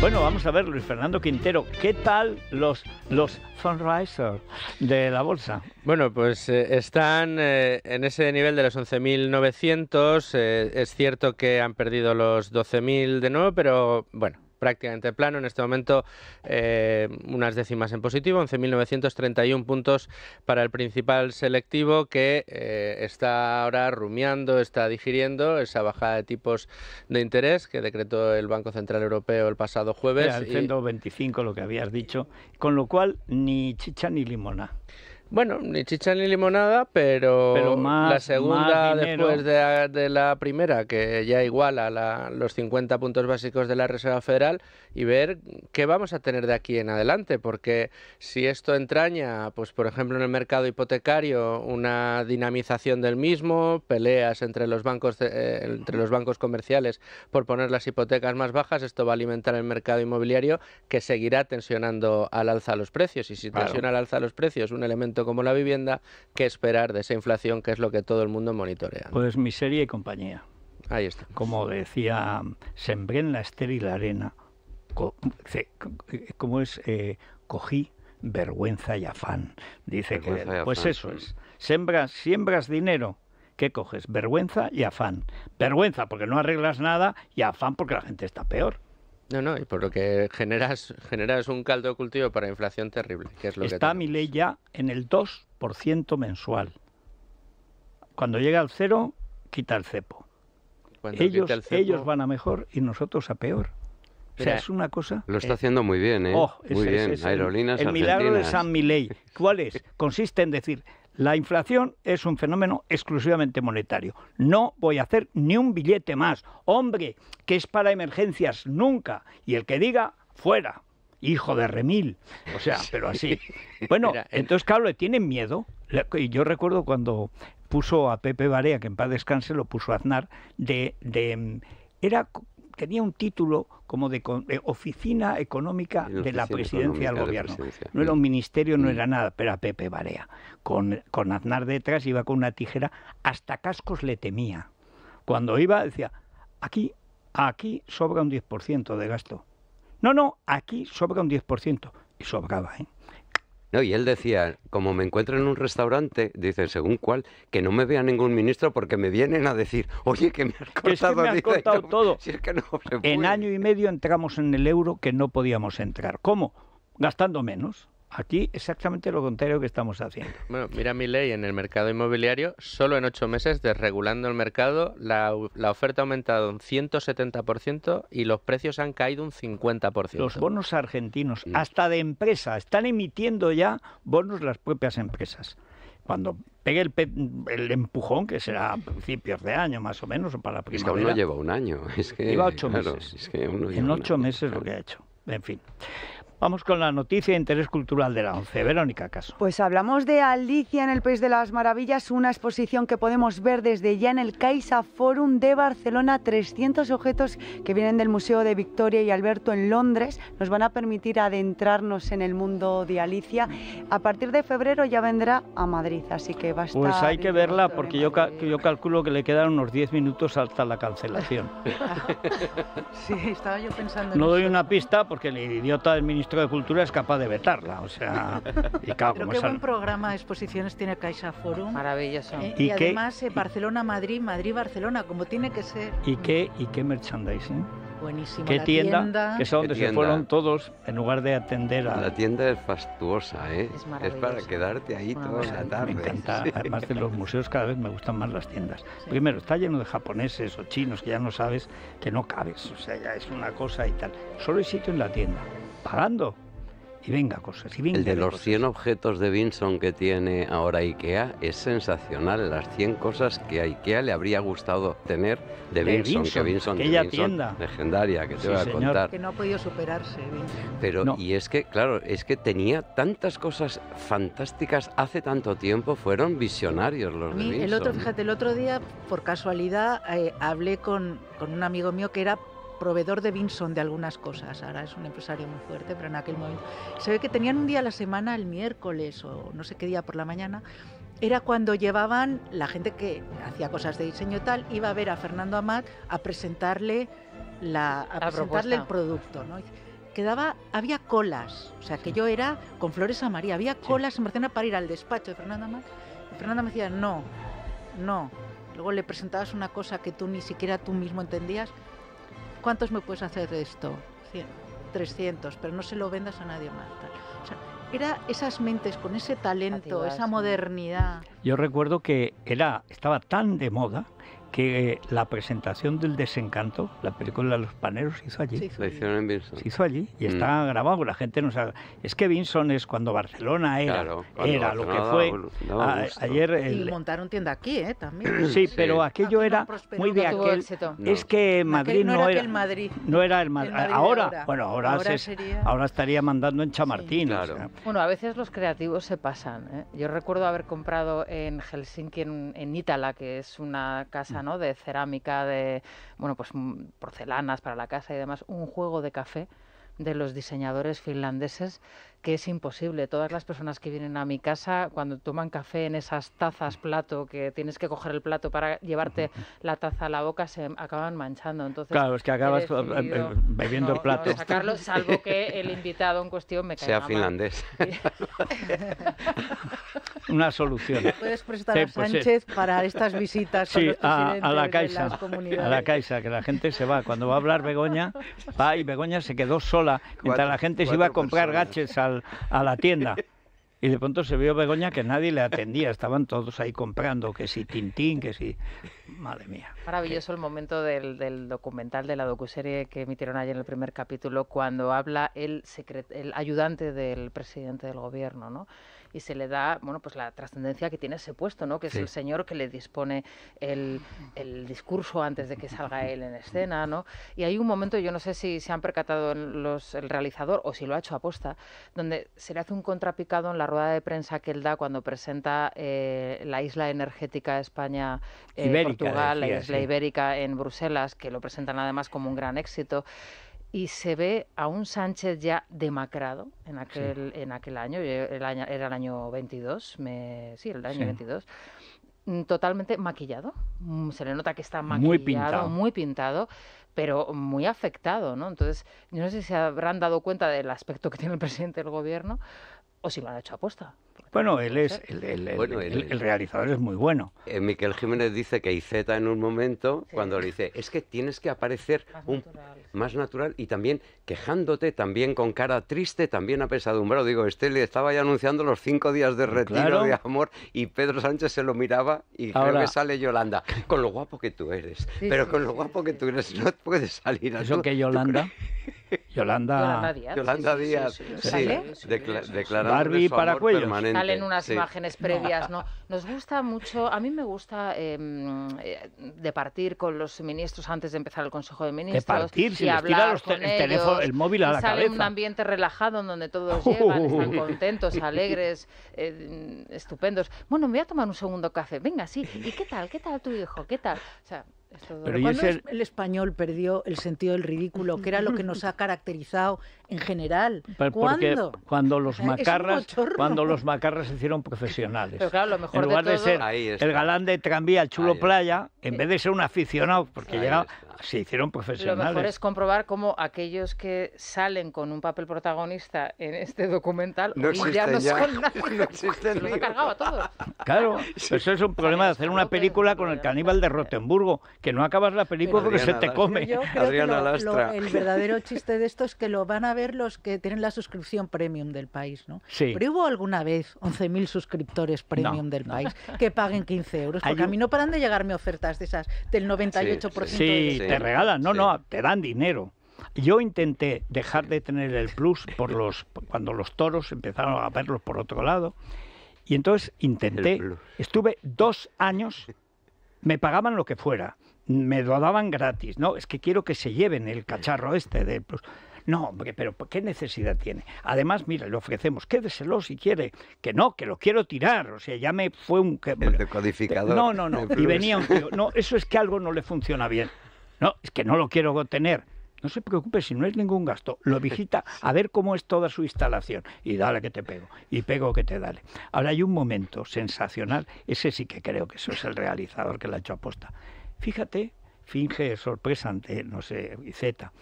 Bueno, vamos a ver, Luis Fernando Quintero, ¿qué tal los, los fundraisers de la bolsa? Bueno, pues eh, están eh, en ese nivel de los 11.900. Eh, es cierto que han perdido los 12.000 de nuevo, pero bueno, prácticamente plano. En este momento, eh, unas décimas en positivo, 11.931 puntos para el principal selectivo que eh, está ahora rumiando, está digiriendo esa bajada de tipos de interés que decretó el Banco Central Europeo el pasado jueves. el 125, lo que habías dicho, con lo cual ni chicha ni limona. Bueno, ni chicha ni limonada, pero, la segunda después de, la primera, que ya iguala la, los 50 puntos básicos de la Reserva Federal, y ver qué vamos a tener de aquí en adelante, porque si esto entraña, pues por ejemplo en el mercado hipotecario, una dinamización del mismo, peleas entre los bancos, eh, entre los bancos comerciales por poner las hipotecas más bajas, esto va a alimentar el mercado inmobiliario que seguirá tensionando al alza los precios, y si tensiona al alza los precios un elemento como la vivienda, qué esperar de esa inflación, que es lo que todo el mundo monitorea. Pues miseria y compañía. Ahí está. Como decía, sembré en la esteril arena, como es, eh, cogí vergüenza y afán. Dice que, pues eso es, siembras dinero, ¿qué coges? Vergüenza y afán. Vergüenza porque no arreglas nada y afán porque la gente está peor. No, no, y por lo que generas, generas un caldo de cultivo para inflación terrible. Está que mi ley ya en el 2% mensual. Cuando llega al cero, quita el cepo. Ellos, ellos van a mejor y nosotros a peor. O sea, es una cosa. Lo está eh, haciendo muy bien, ¿eh? Oh, muy bien, aerolíneas. El, milagro de San Miley. ¿Cuál es? Consiste en decir, la inflación es un fenómeno exclusivamente monetario. No voy a hacer ni un billete más. Hombre, que es para emergencias nunca. Y el que diga, fuera. Hijo de remil. O sea, pero así. Bueno, entonces, claro, le tienen miedo. Y yo recuerdo cuando puso a Pepe Barea, que en paz descanse, lo puso a Aznar, de, de mm, era tenía un título como de, eh, Oficina Económica de la Presidencia del Gobierno. No era un mm. ministerio, no mm. era nada, pero era Pepe Barea. Con, con Aznar detrás iba con una tijera, hasta cascos le temía. Cuando iba decía, aquí, aquí sobra un 10% de gasto. No, no, aquí sobra un 10%. Y sobraba, ¿eh? No, y él decía, como me encuentro en un restaurante, dice, según cuál, que no me vea ningún ministro porque me vienen a decir, oye, que me has cortado, todo. en año y medio entramos en el euro que no podíamos entrar. ¿Cómo? Gastando menos. Aquí exactamente lo contrario que estamos haciendo. Bueno, mira mi ley en el mercado inmobiliario, solo en ocho meses, desregulando el mercado, la, la oferta ha aumentado un 170% y los precios han caído un 50%. Los bonos argentinos, mm. hasta de empresa, están emitiendo ya bonos las propias empresas. Cuando pegue el, empujón, que será a principios de año más o menos, o para primavera. Es que no lleva un año. Es que, lleva ocho meses. en ocho meses lo que ha hecho. En fin. Vamos con la noticia de interés cultural de la ONCE. Verónica Caso. Pues hablamos de Alicia en el País de las Maravillas, una exposición que podemos ver desde ya en el Caixa Forum de Barcelona. 300 objetos que vienen del Museo de Victoria y Alberto en Londres nos van a permitir adentrarnos en el mundo de Alicia. A partir de febrero ya vendrá a Madrid, así que va a estar Pues hay que verla porque yo, yo calculo que le quedan unos 10 minutos hasta la cancelación. sí, estaba yo pensando. no doy una pista porque el idiota del ministro ministro de Cultura es capaz de vetarla. O sea, y claro, Pero qué buen programa de exposiciones tiene Caixa Forum. Maravilloso. Eh, y, además eh, Barcelona-Madrid, Madrid-Barcelona, como tiene que ser. ¿Y qué, y qué merchandising? Buenísimo. ¿Qué tienda, Que donde se fueron todos en lugar de atender a. La tienda es fastuosa, ¿eh? Es, para quedarte ahí toda la tarde. Me encanta. Además de los museos, cada vez me gustan más las tiendas. Primero, está lleno de japoneses o chinos que ya no sabes que no cabes. O sea, ya es una cosa y tal. Solo hay sitio en la tienda pagando. Y venga cosas. Y venga, el de los 100 objetos de Vinson que tiene ahora IKEA es sensacional. Las 100 cosas que a IKEA le habría gustado tener de, de Vinson, Que Vinson, de tienda. legendaria que te voy a contar. Que no ha podido superarse. Pero, y es que, claro, es que tenía tantas cosas fantásticas hace tanto tiempo. Fueron visionarios los a El otro, fíjate, el otro día, por casualidad, eh, hablé con, con un amigo mío que era proveedor de Vinson de algunas cosas, ahora es un empresario muy fuerte, pero en aquel momento se ve que tenían un día a la semana, el miércoles o no sé qué día por la mañana, era cuando llevaban la gente que hacía cosas de diseño tal, iba a ver a Fernando Amat a presentarle, a presentarle el producto. ¿no? Quedaba, había colas, o sea que yo era con flores a María, había colas sí. en Barcelona para ir al despacho de Fernando Amat. Y Fernando me decía, no, no. Luego le presentabas una cosa que tú ni siquiera tú mismo entendías ¿cuántos me puedes hacer de esto? 100, 300, pero no se lo vendas a nadie más. era esas mentes con ese talento, esa modernidad. Yo recuerdo que era, estaba tan de moda que eh, la presentación del desencanto, la película Los Paneros, se hizo allí. en Se hizo allí y mm. está grabado. La gente no sabe. Es que Vinson es cuando Barcelona era, era lo que fue. Ah, ayer Y montaron tienda aquí, ¿eh? También. Sí, pero aquello era muy de aquel. Es que Madrid no, era. No era, el, Madrid. ahora, bueno, ahora, ahora, estaría mandando en Chamartín. Bueno, a veces los creativos se pasan. Eh. Yo recuerdo haber comprado en Helsinki, en, en que es una casa de cerámica, de, bueno, pues mm, porcelanas para la casa y demás, un juego de café de los diseñadores finlandeses que es imposible. Todas las personas que vienen a mi casa, cuando toman café en esas tazas plato, que tienes que coger el plato para llevarte la taza a la boca, se acaban manchando. Entonces, claro, es que acabas eh, eh, bebiendo el plato. sacarlo, salvo que el invitado en cuestión me Sea finlandés. Una solución. Puedes prestar a pues Sánchez para estas visitas a, la Caixa, A la Caixa, que la gente se va. Cuando va a hablar Begoña, va y Begoña se quedó sola, mientras la gente se iba a comprar gaches al a la tienda. Y de pronto se vio Begoña que nadie le atendía, estaban todos ahí comprando, que si Tintín, que si... Madre mía. Maravilloso el momento del, documental, de la docuserie que emitieron ayer en el primer capítulo, cuando habla el, el ayudante del presidente del gobierno, ¿no? y se le da, bueno, pues la trascendencia que tiene ese puesto, ¿no? Que es el señor que le dispone el, discurso antes de que salga él en escena, Y hay un momento, yo no sé si se han percatado los, el realizador o si lo ha hecho aposta, donde se le hace un contrapicado en la rueda de prensa que él da cuando presenta eh, la isla energética de España, en eh, Portugal, la isla ibérica en Bruselas, que lo presentan además como un gran éxito y se ve a un Sánchez ya demacrado en aquel, en aquel año, el año, era el año 22, sí, el año 22, mm, totalmente maquillado. Mm, se le nota que está maquillado, muy pintado, pero muy afectado, ¿no? Entonces, yo no sé si se habrán dado cuenta del aspecto que tiene el presidente del gobierno o si lo han hecho aposta. Bueno, él es el, realizador es muy bueno. Eh, Miquel Jiménez dice que Iceta en un momento, cuando le dice, es que tienes que aparecer más, un, natural. más natural y también quejándote, también con cara triste, también apesadumbrado. Digo, este estaba ya anunciando los cinco días de mm, retiro de amor y Pedro Sánchez se lo miraba y Ahora, creo sale Yolanda. Con lo guapo que tú eres, pero con lo guapo que tú eres no puedes salir. ¿Eso que Yolanda? Yolanda, Yolanda Díaz. Yolanda Díaz, sí, Salen unas imágenes previas, ¿no? Nos gusta mucho, a mí me gusta em, eh, de partir con los ministros antes de empezar el Consejo de Ministros. Departir, si les tira el, móvil a la cabeza. Sale un ambiente relajado en donde todos llegan, están contentos, alegres, eh, estupendos. Bueno, me voy a tomar un segundo café, venga, sí. ¿Y qué tal? ¿Qué tal tu hijo? ¿Qué tal? O sea, pero cuando el español perdió el sentido del ridículo, que era lo que nos ha caracterizado en general? ¿Cuándo? cuando los macarras, cuando los macarras se hicieron profesionales. Pero claro, lo mejor en lugar el galán de tranvía, el chulo playa, en vez de ser un aficionado, porque llegaba, se hicieron profesionales. Lo mejor es comprobar cómo aquellos que salen con un papel protagonista en este documental no ya no son No existen. cargado todos. Claro, eso es un problema de hacer una película con el caníbal de Rotemburgo que no acabas la película porque se te come. Adriana el verdadero chiste de esto es que lo van a ver los que tienen la suscripción premium del país, ¿no? Sí. Pero hubo alguna vez 11.000 suscriptores premium del país que paguen 15 euros, porque a mí no paran de llegarme ofertas de esas del 98% sí, sí, te regalan, no, no, te dan dinero. Yo intenté dejar de tener el plus por los cuando los toros empezaron a verlos por otro lado. Y entonces intenté, estuve dos años, me pagaban lo que fuera, me lo daban gratis. No, es que quiero que se lleven el cacharro este del plus. No, pero ¿qué necesidad tiene? Además, mira, le ofrecemos, quédeselo si quiere, que no, que lo quiero tirar, o sea, ya me fue un... El decodificador. No, no, no, y venía un no, eso es que algo no le funciona bien. No, es que no lo quiero tener. No se preocupe si no es ningún gasto. Lo visita a ver cómo es toda su instalación. Y dale que te pego. Y pego que te dale. Ahora hay un momento sensacional. Ese sí que creo que eso es el realizador que la ha hecho aposta. Fíjate, finge sorpresa ante, no sé, Z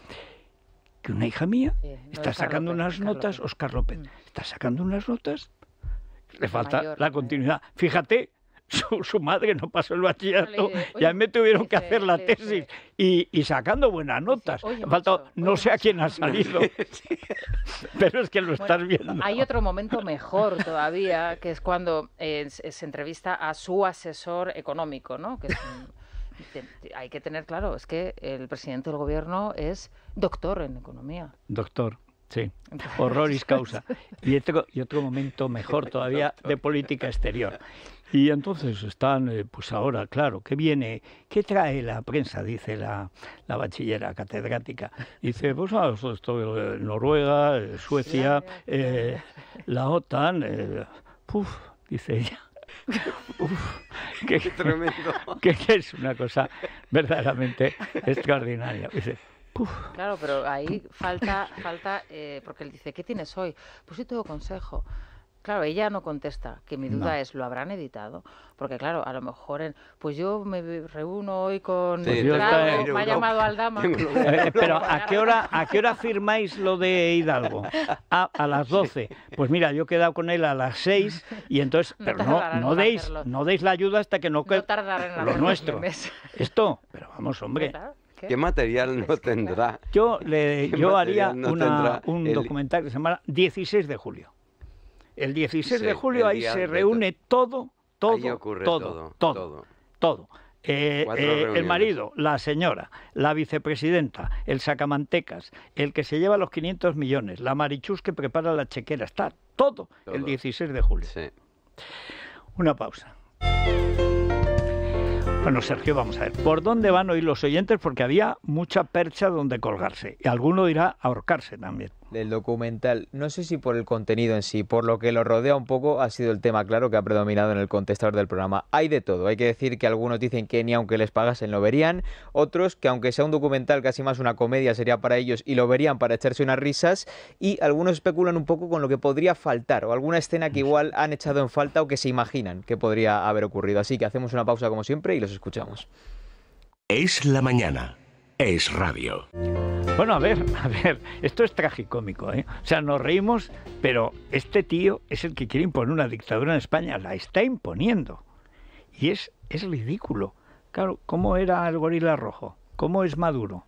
que una hija mía está sacando unas notas, Oscar López, mm. está sacando unas notas, le falta la eh. continuidad. Fíjate, su, madre no pasó el bachillerato, y a mí me tuvieron que este, hacer la este, este. tesis y, sacando buenas notas. no sé a quién ha salido, pero es que lo estás viendo. Hay otro momento mejor todavía, que es cuando eh, se entrevista a su asesor económico, ¿no? Que hay que tener claro, es que el presidente del gobierno es doctor en economía. Doctor, sí. Horroris causa. Y otro, y otro momento mejor todavía de política exterior. Y entonces están, eh, pues ahora, claro, ¿qué viene? ¿Qué trae la prensa? Dice la, bachillera catedrática. Dice, pues, ah, pues esto esto, Noruega, Suecia, eh, la OTAN, eh, puf, dice ella. Uf, Qué tremendo. Que, es una cosa verdaderamente extraordinaria. Dice, Claro, pero ahí falta, falta porque él dice, ¿qué tienes hoy? Pues sí tengo consejo. Claro, ella no contesta, que mi duda es, ¿lo habrán editado? Porque claro, a lo mejor, pues yo me reúno hoy con... me llamado al dama. Eh, eh, pero ¿a qué, hora, ¿a qué hora firmáis lo de Hidalgo? A, las 12. Pues mira, yo he quedado con él a las 6 y entonces, pero no, deis, no deis la ayuda hasta que no... no lo nuestro. Esto, pero vamos, hombre. ¿Qué? material no tendrá? Yo, le, yo haría un documental que se llama 16 de julio. El 16 de julio ahí se reúne todo, todo, todo, todo, todo, eh, eh, el marido, la señora, la vicepresidenta, el sacamantecas, el que se lleva los 500 millones, la marichus que prepara la chequera, está todo, el 16 de julio. Sí. Una pausa. Bueno, Sergio, vamos a ver, ¿por dónde van a oír los oyentes? Porque había mucha percha donde colgarse. Y alguno irá a ahorcarse también del documental, no sé si por el contenido en sí, por lo que lo rodea un poco, ha sido el tema claro que ha predominado en el contestador del programa. Hay de todo, hay que decir que algunos dicen que ni aunque les pagasen lo verían, otros que aunque sea un documental casi más una comedia sería para ellos y lo verían para echarse unas risas, y algunos especulan un poco con lo que podría faltar o alguna escena que igual han echado en falta o que se imaginan que podría haber ocurrido. Así que hacemos una pausa como siempre y los escuchamos. Es la mañana es radio. Bueno, a ver, a ver, esto es tragicómico, ¿eh? O sea, nos reímos, pero este tío es el que quiere imponer una dictadura en España, la está imponiendo. Y es, es ridículo. Claro, ¿cómo era el gorila rojo? ¿Cómo es Maduro?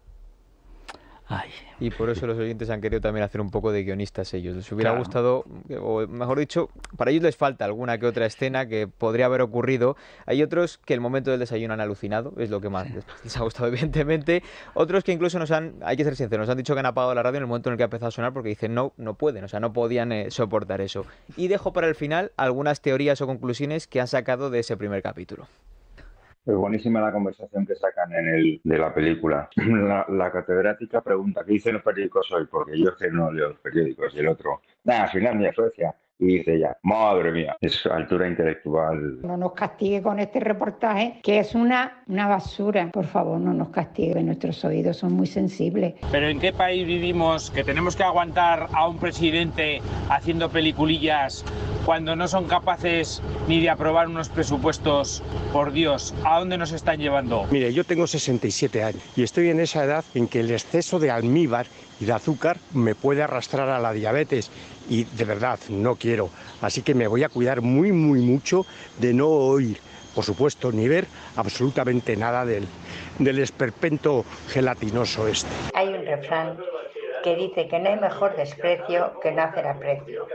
Y por eso los oyentes han querido también hacer un poco de guionistas ellos. Les hubiera gustado, o mejor dicho, para ellos les falta alguna que otra escena que podría haber ocurrido. Hay otros que el momento del desayuno han alucinado, es lo que más les ha gustado, evidentemente. Otros que incluso nos han, hay que ser sinceros, nos han dicho que han apagado la radio en el momento en el que ha empezado a sonar porque dicen no, no pueden, o sea, no podían eh, soportar eso. Y dejo para el final algunas teorías o conclusiones que han sacado de ese primer capítulo. Es buenísima la conversación que sacan en el, de la película. La, la catedrática pregunta, ¿qué dicen los periódicos hoy? Porque yo sé que no leo los periódicos y el otro. Nada, Finlandia, Suecia. Y dice ya, madre mía, es altura intelectual. No nos castigue con este reportaje, que es una, una basura. Por favor, no nos castigue, nuestros oídos son muy sensibles. Pero ¿en qué país vivimos que tenemos que aguantar a un presidente haciendo peliculillas cuando no son capaces ni de aprobar unos presupuestos? Por Dios, ¿a dónde nos están llevando? Mire, yo tengo 67 años y estoy en esa edad en que el exceso de almíbar y de azúcar me puede arrastrar a la diabetes y de verdad no quiero. Así que me voy a cuidar muy, muy mucho de no oír, por supuesto, ni ver absolutamente nada del, del esperpento gelatinoso este. Hay un refrán que dice que no hay mejor desprecio que no hacer aprecio.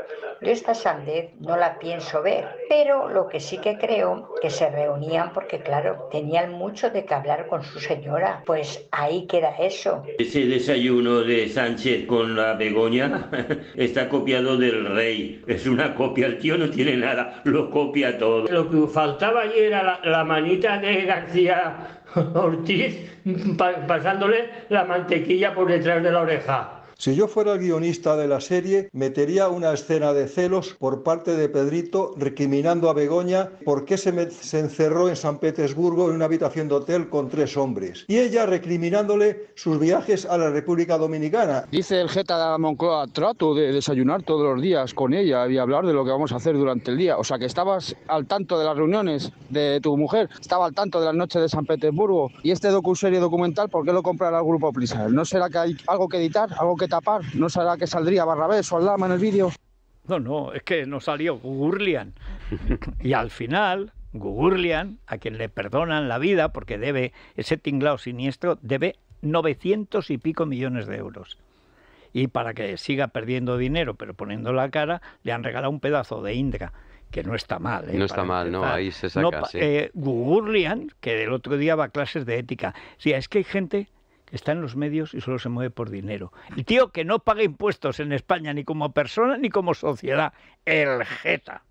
Yo esta sandez no la pienso ver, pero lo que sí que creo que se reunían porque, claro, tenían mucho de qué hablar con su señora. Pues ahí queda eso. Ese desayuno de Sánchez con la Begoña está copiado del rey. Es una copia, el tío no tiene nada, lo copia todo. Lo que faltaba allí era la manita de García Ortiz pasándole la mantequilla por detrás de la oreja. Si yo fuera el guionista de la serie, metería una escena de celos por parte de Pedrito recriminando a Begoña por qué se, encerró en San Petersburgo en una habitación de hotel con tres hombres. Y ella recriminándole sus viajes a la República Dominicana. Dice el Jeta de Moncloa, trato de desayunar todos los días con ella y hablar de lo que vamos a hacer durante el día. O sea que estabas al tanto de las reuniones de tu mujer, estaba al tanto de las noches de San Petersburgo. Y este docu-serie documental, ¿por qué lo comprará el grupo Prisa? ¿No será que hay algo que editar, algo que tapar. ¿No será que saldría Barrabés o Aldama en el vídeo? No, no, es que no salió Gugurlian. Y al final, Gugurlian, a quien le perdonan la vida porque debe, ese tinglao siniestro, debe 900 y pico millones de euros. Y para que siga perdiendo dinero, pero poniendo la cara, le han regalado un pedazo de Indra que no está mal. ¿eh? No está mal, no, ahí se saca. Gugurlian, eh, que el otro día va a clases de ética. Sí, es que hay gente está en los medios y solo se mueve por dinero. El tío que no paga impuestos en España ni como persona ni como sociedad, el Jeta.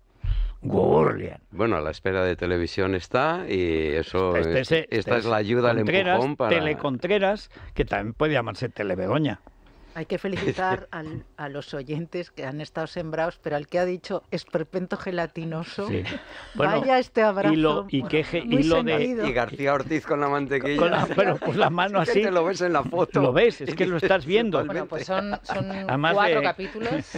Gorlian. Bueno, a la espera de televisión está y eso este, este esta es la ayuda al empujón Telecontreras, que también puede llamarse Telebegoña. Hay que felicitar a los oyentes que han estado sembrados, pero al que ha dicho esperpento gelatinoso, vaya este abrazo. y Y García Ortiz con la mantequilla. Con la, pues la mano así. Te lo ves en la foto. Lo ves, es que lo estás viendo. Bueno, pues son, cuatro capítulos.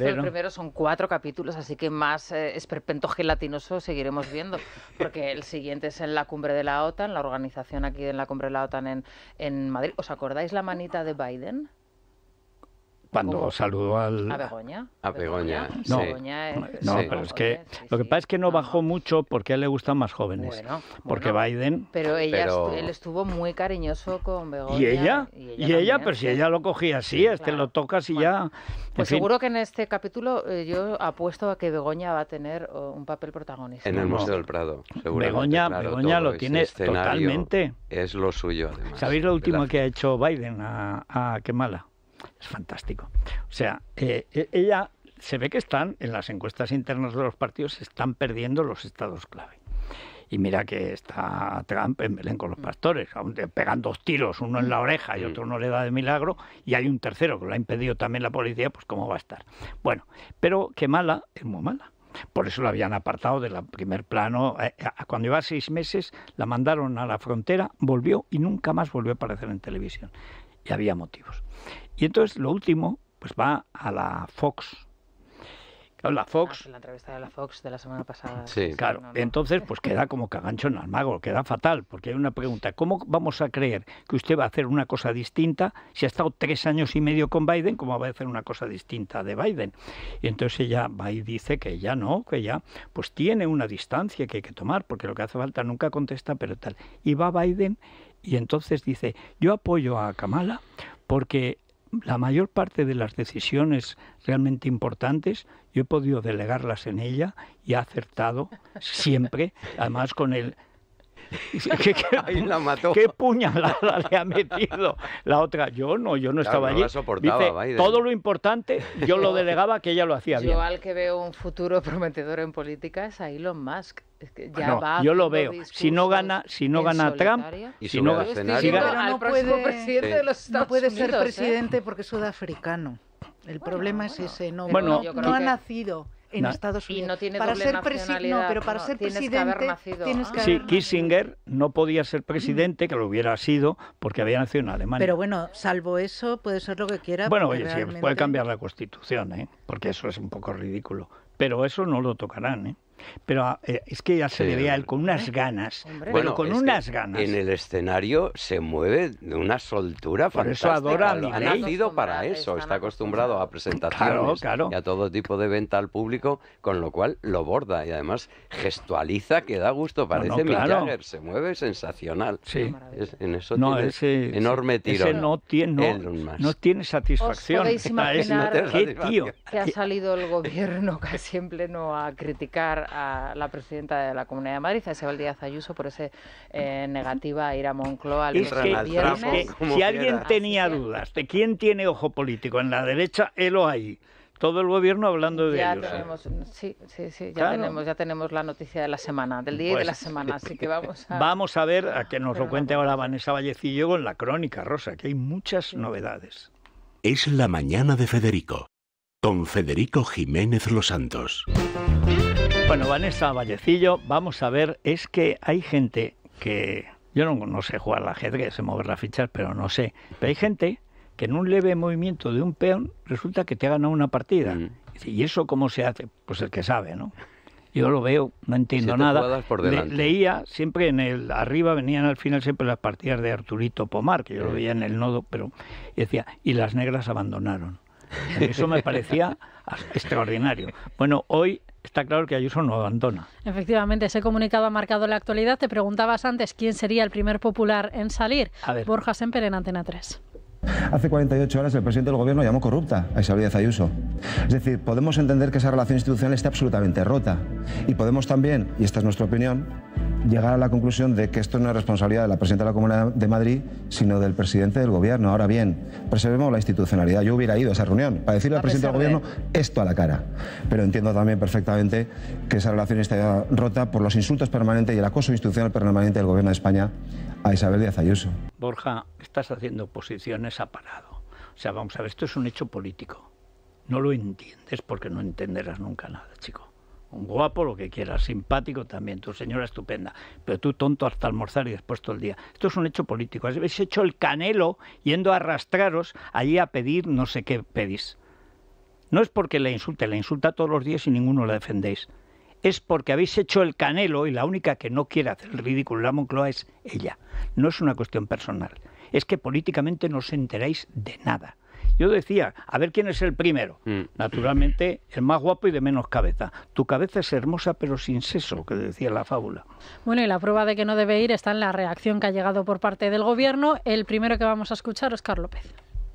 El primero son cuatro capítulos, así que más eh, esperpento gelatinoso seguiremos viendo, porque el siguiente es en la cumbre de la OTAN, la organización aquí en la cumbre de la OTAN en, en Madrid. ¿Os acordáis la manita de Biden? cuando saludó al... A Begoña. A Begoña. No, sí. no pero es que lo que pasa es que no bajó mucho porque a él le gustan más jóvenes. Bueno, porque Biden... Pero, ella, él estuvo muy cariñoso con Begoña. ¿Y ella? Y ella, pero si ella lo cogía así, este lo tocas y ya... Pues seguro que en este capítulo eh, yo apuesto a que Begoña va a tener un papel protagonista. En el Museo del Prado, seguro. Begoña, Begoña lo tiene totalmente. Es lo suyo, además. ¿Sabéis lo último que ha hecho Biden a, a Kemala? Es fantástico. O sea, eh, e, ella se ve que están en las encuestas internas de los partidos, están perdiendo los estados clave. Y mira que está Trump en Belén con los mm. pastores, pegando dos tiros, uno en la oreja y mm. otro no le da de milagro, y hay un tercero que lo ha impedido también la policía, pues cómo va a estar. Bueno, pero qué mala es muy mala. Por eso la habían apartado del primer plano. Eh, eh, cuando iba a seis meses, la mandaron a la frontera, volvió y nunca más volvió a aparecer en televisión y había motivos. Y entonces lo último, pues va a la Fox. la Fox. Ah, la entrevista de la Fox de la semana pasada. Sí. claro, entonces pues queda como cagancho en el mago, queda fatal, porque hay una pregunta: ¿cómo vamos a creer que usted va a hacer una cosa distinta si ha estado tres años y medio con Biden? ¿Cómo va a hacer una cosa distinta de Biden? Y entonces ella va y dice que ya no, que ya pues tiene una distancia que hay que tomar, porque lo que hace falta nunca contesta, pero tal. Y va Biden y entonces dice, yo apoyo a Kamala porque la mayor parte de las decisiones realmente importantes yo he podido delegarlas en ella y ha acertado siempre, además con el ¿Qué, puñalada le ha metido la otra? Yo no, yo no estaba allí. todo lo importante yo lo delegaba que ella lo hacía bien. Yo al que veo un futuro prometedor en política es a Elon Musk. Ah, no, yo lo veo. Si no gana, si no gana Trump, si no, no puede, ser ¿eh? presidente porque es sudafricano. El problema es ese, no, ha nacido en Estados Unidos. para ser no, pero para ser presidente Sí, Kissinger no podía ser mm. presidente, que lo hubiera sido, porque había nacido en Alemania. Pero bueno, salvo eso, puede ser lo que quiera. Bueno, oye, sí, puede cambiar la Constitución, ¿eh? porque eso es un poco ridículo. Pero eso no lo tocarán, ¿eh? Pero ah, eh, es que ya se le ve a él con unas eh, ganas, bueno, con unas ganas. En el escenario se mueve de una soltura fantástica. Ha nacido para eso, está acostumbrado a presentaciones y a todo tipo de venta al público, con lo cual lo borda y además gestualiza que da gusto, parece no, se mueve sensacional. en eso tiene enorme tiro. no tiene, satisfacción. ¿Qué, ah, tío? que ha salido el gobierno casi en pleno a criticar a la presidenta de la Comunidad de Madrid, a Isabel Díaz Ayuso, por ese eh, negativa a ir a Moncloa el viernes. si alguien tenía dudas de quién tiene ojo político en la derecha, él lo ahí todo el gobierno hablando de ya Tenemos, sí, ya tenemos, la noticia de la semana, del día y de pues la semana, así que vamos a... Vamos a ver a que nos lo cuente ahora Vanessa Vallecillo con la crónica, Rosa, que hay muchas novedades. Es la mañana de Federico. Don Federico Jiménez Los Santos. Bueno, Vanessa Vallecillo, vamos a ver, es que hay gente que yo no, sé jugar al ajedrez, sé mover las fichas, pero no sé. Pero hay gente que en un leve movimiento de un peón resulta que te ha ganado una partida. Mm. ¿Y eso cómo se hace? Pues el que sabe, ¿no? Yo lo veo, no entiendo nada. leía siempre en el arriba venían al final siempre las partidas de Arturito Pomar, que yo lo veía en el nodo, pero decía, y las negras abandonaron. Eso me parecía extraordinario. Bueno, hoy está claro que Ayuso no abandona. Efectivamente, ese comunicado ha marcado la actualidad. Te preguntabas antes quién sería el primer popular en salir. Borja Semper en Antena 3. Hace 48 horas el presidente del gobierno llamó corrupta a Isabel Díaz Ayuso. Es decir, podemos entender que esa relación institucional está absolutamente rota. Y podemos también, y esta es nuestra opinión, llegar a la conclusión de que esto no es responsabilidad de la presidenta de la Comunidad de Madrid, sino del presidente del gobierno. Ahora bien, preservemos la institucionalidad. Yo hubiera ido a esa reunión para decirle al presidente del gobierno esto a la cara. Pero entiendo también perfectamente que esa relación está rota por los insultos permanentes y el acoso institucional permanente del gobierno de España a Isabel Díaz Ayuso. Borja, estás haciendo posiciones a parado. O sea, vamos a ver, esto es un hecho político. No lo entiendes porque no entenderás nunca nada, chico guapo, lo que quieras, simpático también, tu señora estupenda, pero tú tonto hasta almorzar y después todo el día. Esto es un hecho político. Habéis hecho el canelo yendo a arrastraros allí a pedir no sé qué pedís. No es porque la insulte, la insulta todos los días y ninguno la defendéis. Es porque habéis hecho el canelo y la única que no quiere hacer el ridículo en la Moncloa es ella. No es una cuestión personal. Es que políticamente no os enteráis de nada. Yo decía, a ver quién es el primero. Mm. Naturalmente, el más guapo y de menos cabeza. Tu cabeza es hermosa pero sin seso, que decía la fábula. Bueno, y la prueba de que no debe ir está en la reacción que ha llegado por parte del Gobierno. El primero que vamos a escuchar, Oscar López.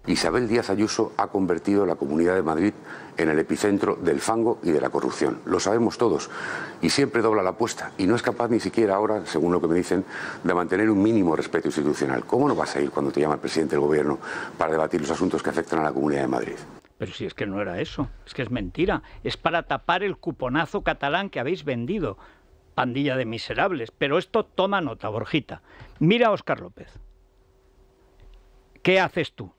Isabel Díaz Ayuso ha convertido la Comunidad de Madrid en el epicentro del fango y de la corrupción. Lo sabemos todos y siempre dobla la apuesta y no es capaz ni siquiera ahora, según lo que me dicen, de mantener un mínimo respeto institucional. ¿Cómo no vas a ir cuando te llama el presidente del Gobierno para debatir los asuntos que afectan a la Comunidad de Madrid? Pero si es que no era eso, es que es mentira. Es para tapar el cuponazo catalán que habéis vendido, pandilla de miserables. Pero esto toma nota, Borjita. Mira a Óscar López. ¿Qué haces tú?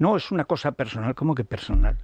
No, es una cosa personal, como que personal.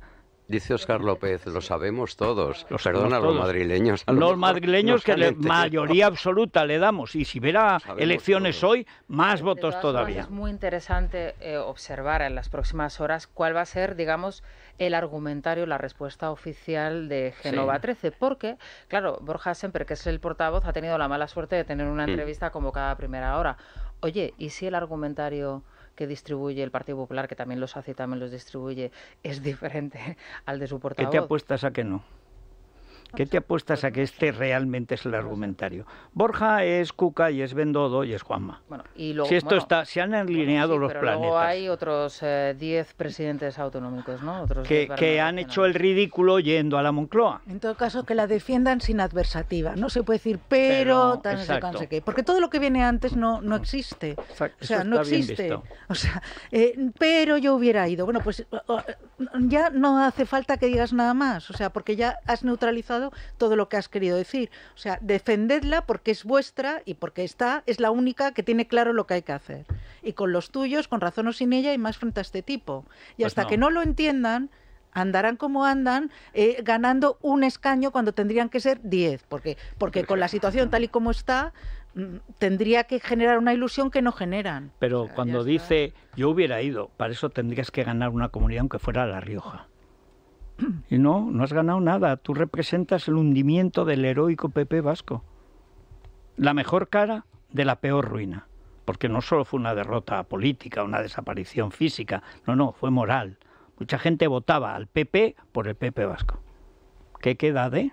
Dice Oscar López, lo sabemos todos. Los Perdona los madrileños. los, madrileños que la mayoría absoluta le damos. Y si verá elecciones hoy, más eh, votos todavía. es muy interesante eh, observar en las próximas horas cuál va a ser, digamos, el argumentario, la respuesta oficial de Genova 13. Porque, claro, Borja Semper, que es el portavoz, ha tenido la mala suerte de tener una mm. entrevista convocada a primera hora. Oye, ¿y si el argumentario que distribuye el Partido Popular, que también los hace y también los distribuye, es diferente al de su portavoz. ¿Qué te apuestas a que no? ¿Qué te apuestas a que este realmente es el argumentario? Borja es Cuca y es Bendodo y es Juanma. Bueno, y luego, si esto está, se han alineado los planes. planetas. Luego hay otros 10 eh, presidentes autonómicos, ¿no? que, han hecho el ridículo yendo a la Moncloa. En todo caso, que la defiendan sin adversativa. No se puede decir, pero, tan Porque todo lo que viene antes no, no existe. O sea, no existe. O sea, eh, pero yo hubiera ido. Bueno, pues ya no hace falta que digas nada más. O sea, porque ya has neutralizado todo lo que has querido decir. O sea, defendedla porque es vuestra y porque está, es la única que tiene claro lo que hay que hacer. Y con los tuyos, con razón o sin ella, y más frente a este tipo. Y pues hasta que no lo entiendan, andarán como andan, eh, ganando un escaño cuando tendrían que ser 10, porque, porque con la situación tal y como está, mm, tendría que generar una ilusión que no generan. Pero cuando dice, yo hubiera ido, para eso tendrías que ganar una comunidad aunque fuera La Rioja. Y no, no has ganado nada. Tú representas el hundimiento del heroico PP vasco. La mejor cara de la peor ruina. Porque no solo fue una derrota política, una desaparición física. No, no, fue moral. Mucha gente votaba al PP por el PP vasco. ¿Qué queda de?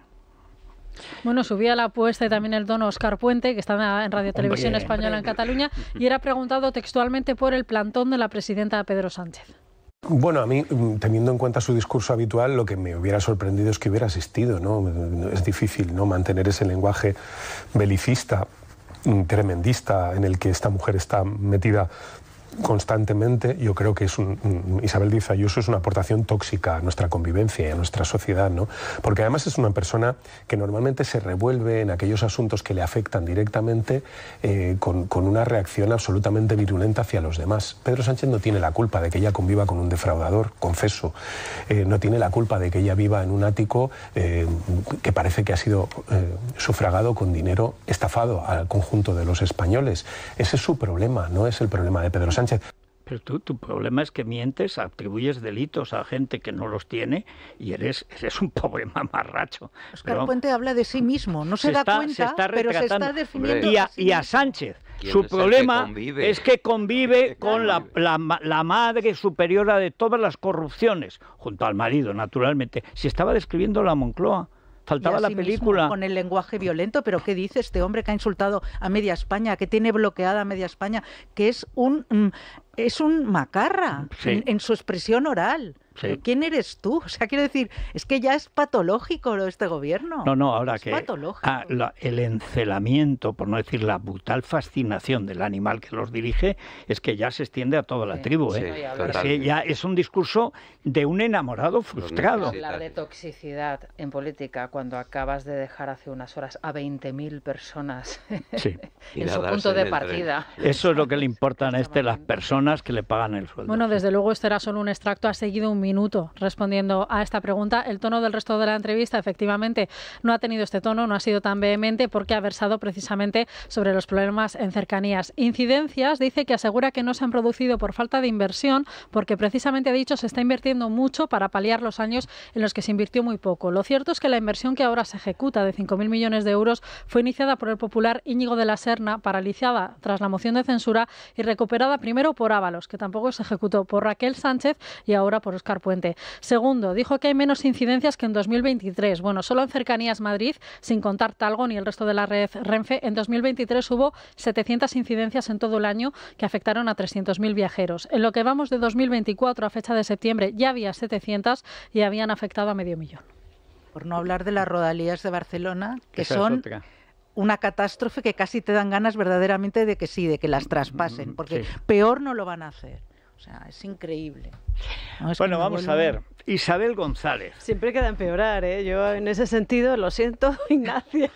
Bueno, subía la apuesta y también el don Oscar Puente, que está en Radio Televisión Española en Cataluña, y era preguntado textualmente por el plantón de la presidenta Pedro Sánchez. Bueno, a mí, mm, teniendo en cuenta su discurso habitual, lo que me hubiera sorprendido es que hubiera asistido, ¿no? Es difícil, ¿no? Mantener ese lenguaje belicista, mm, tremendista, en el que esta mujer está metida constantemente, yo creo que es un, Isabel Díaz Ayuso es una aportación tóxica a nuestra convivencia y a nuestra sociedad, ¿no? Porque además es una persona que normalmente se revuelve en aquellos asuntos que le afectan directamente eh, con, una reacción absolutamente virulenta hacia los demás. Pedro Sánchez no tiene la culpa de que ella conviva con un defraudador, confeso. Eh, no tiene la culpa de que ella viva en un ático eh, que parece que ha sido sufragado con dinero estafado al conjunto de los españoles. Ese es su problema, no es el problema de Pedro Sánchez. Pero tú, tu problema es que mientes, atribuyes delitos a gente que no los tiene y eres, un pobre mamarracho. Oscar Puente habla de sí mismo, no se, da cuenta, pero se está definiendo. Y a, Sánchez. Su problema es que convive con la, la, madre superiora de todas las corrupciones, junto al marido, naturalmente. Si estaba describiendo la Moncloa, Faltaba la película. Con el lenguaje violento, pero ¿qué dice este hombre que ha insultado a media España, que tiene bloqueada a media España, que es un, mm, es un macarra en su expresión oral? ¿Quién eres tú? O sea, quiero decir, es que ya es patológico lo este gobierno. No, no, ahora que patológico. Ah, el encelamiento, por no decir la brutal fascinación del animal que los dirige, es que ya se extiende a toda la tribu. ¿eh? Sí, es ya es un discurso de un enamorado frustrado. Hablar de toxicidad en política cuando acabas de dejar hace unas horas a 20.000 personas en su punto de partida. Eso es lo que le importan a este las personas que le pagan el sueldo. Bueno, desde luego este era solo un extracto, ha seguido un minuto respondiendo a esta pregunta. El tono del resto de la entrevista, efectivamente, no ha tenido este tono, no ha sido tan vehemente porque ha versado precisamente sobre los problemas en cercanías. Incidencias, dice que asegura que no se han producido por falta de inversión, porque precisamente ha dicho se está invirtiendo mucho para paliar los años en los que se invirtió muy poco. Lo cierto es que la inversión que ahora se ejecuta de 5.000 millones de euros fue iniciada por el popular Íñigo de la Serna, paralizada tras la moción de censura y recuperada primero por Ábalos, que tampoco se ejecutó, por Raquel Sánchez y ahora por Oscar Puente. Segundo, dijo que hay menos incidencias que en 2023. Bueno, solo en cercanías Madrid, sin contar Talgo ni el resto de la red Renfe, en 2023 hubo 700 incidencias en todo el año que afectaron a 300.000 viajeros. En lo que vamos de 2024 a fecha de septiembre ya había 700 y habían afectado a medio millón. Por no hablar de las rodalías de Barcelona, que son una catástrofe que casi te dan ganas verdaderamente de que sí, de que las traspasen, porque peor no lo van a hacer. O sea, es increíble. bueno, vamos a ver. Isabel González. Siempre queda empeorar, ¿eh? Yo en ese sentido, lo siento, Ignacia.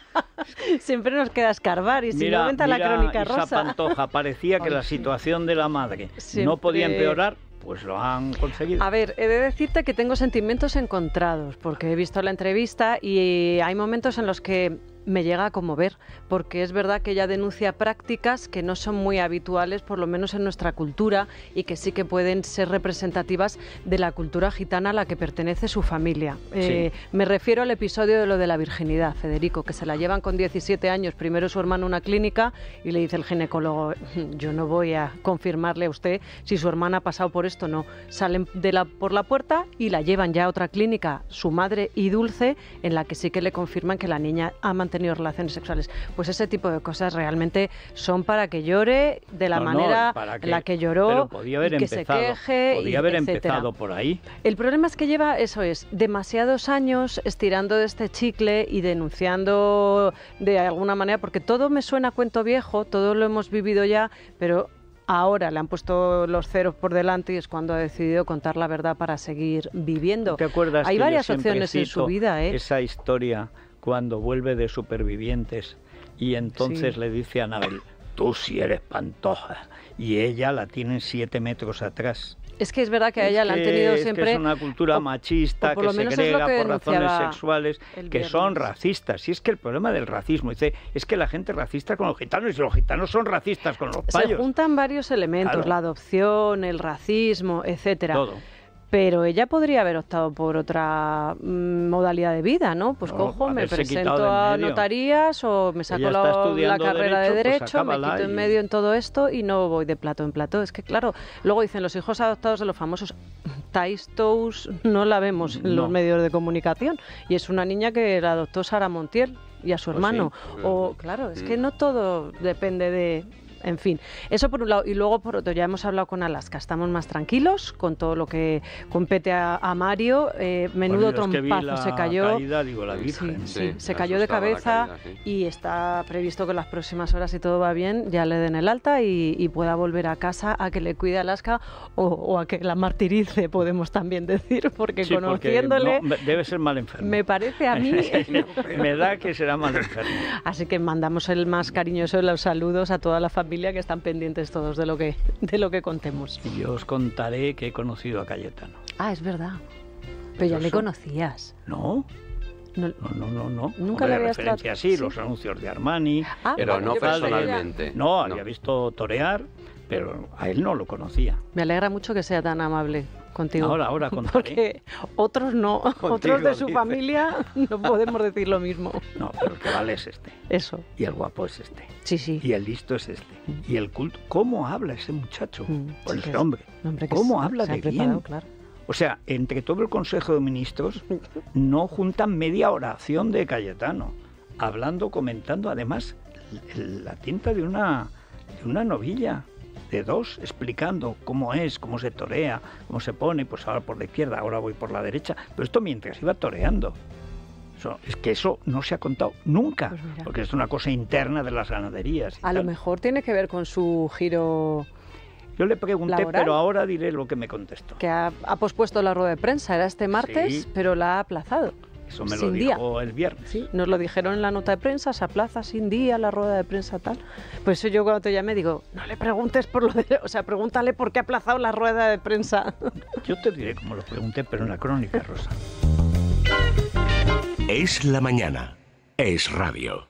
Siempre nos queda escarbar y si aumenta la crónica rosa. Pantoja, parecía que la situación de la madre no podía empeorar, pues lo han conseguido. A ver, he de decirte que tengo sentimientos encontrados, porque he visto la entrevista y hay momentos en los que me llega a conmover, porque es verdad que ella denuncia prácticas que no son muy habituales, por lo menos en nuestra cultura, y que sí que pueden ser representativas de la cultura gitana a la que pertenece su familia. Eh, me refiero al episodio de lo de la virginidad, Federico, que se la llevan con 17 años, primero su hermano a una clínica, y le dice el ginecólogo, mm, yo no voy a confirmarle a usted si su hermana ha pasado por esto o no. Salen de la, por la puerta y la llevan ya a otra clínica, su madre y Dulce, en la que sí que le confirman que la niña ha mantenido relaciones sexuales. Pues ese tipo de cosas realmente son para que llore de la manera en la que lloró, y que se queje, haber etcétera. empezado por ahí. El problema es que lleva, eso es, demasiados años estirando de este chicle y denunciando de alguna manera, porque todo me suena cuento viejo, todo lo hemos vivido ya, pero ahora le han puesto los ceros por delante y es cuando ha decidido contar la verdad para seguir viviendo. ¿Te Hay varias opciones en su vida. ¿eh? Esa historia cuando vuelve de supervivientes y entonces le dice a Anabel, tú sí eres pantoja. Y ella la tiene siete metros atrás. Es que es verdad que a ella la han tenido siempre. Es, que es una cultura machista que segrega que por razones sexuales, que son racistas. Y es que el problema del racismo dice, es que la gente es racista con los gitanos y los gitanos son racistas con los payos. Se juntan varios elementos, la adopción, el racismo, etcétera. Todo pero ella podría haber optado por otra mm, modalidad de vida, ¿no? Pues cojo, me presento a notarías o me saco la, carrera de derecho, pues me quito en medio en todo esto y no voy de plato en plato. Es que claro, luego dicen los hijos adoptados de los famosos Taistos no la vemos en los medios de comunicación y es una niña que la adoptó Sara Montiel y a su pues hermano. O claro, es que mm. no todo depende de en fin. Eso por un lado. Y luego por otro, ya hemos hablado con Alaska. Estamos más tranquilos con todo lo que compete a, Mario. Eh, menudo trompazo. se cayó. se cayó de cabeza y está previsto que en las próximas horas, si todo va bien, ya le den el alta y, pueda volver a casa a que le cuide Alaska o, a que la martirice, podemos también decir, porque conociéndole. debe ser mal enfermo. Me parece a mí. me da que será mal enfermo. Así que mandamos el más cariñoso de los saludos a toda la familia familia que están pendientes todos de lo que, de lo que contemos. Yo os contaré que he conocido a Cayetano. Ah, es verdad. Pero ya le conocías. ¿No? No, no, no, no. Nunca le había referencia así, sí. los anuncios de Armani. Ah, pero no personalmente. No, había visto torear, pero a él no lo conocía. Me alegra mucho que sea tan amable Contigo. Ahora, ahora, contigo. Porque otros no, otros de su familia no podemos decir lo mismo. No, pero el que vale es este. Eso. Y el guapo es este. Sí, sí. Y el listo es este. Mm. Y el culto. ¿Cómo habla ese muchacho? Mm, o hombre. ¿Cómo habla de bien? O sea, entre todo el Consejo de Ministros no juntan media oración de Cayetano, hablando, comentando, además, la tinta de una, de una novilla de dos, explicando cómo es, cómo se torea, cómo se pone, pues ahora por la izquierda, ahora voy por la derecha, pero esto mientras iba toreando. es que eso no se ha contado nunca, pues porque es una cosa interna de las ganaderías. A lo mejor tiene que ver con su giro. Yo le pregunté, pero ahora diré lo que me contestó. Que ha, pospuesto la rueda de prensa, era este martes, pero la ha aplazado. Eso me lo dijo el viernes. Sí, nos lo dijeron en la nota de prensa, se aplaza sin día la rueda de prensa tal. Pues eso yo cuando te llamé digo, no le preguntes por lo de... O sea, pregúntale por qué ha aplazado la rueda de prensa. Yo te diré cómo lo pregunté, pero en la crónica, Rosa. Es la mañana. Es radio.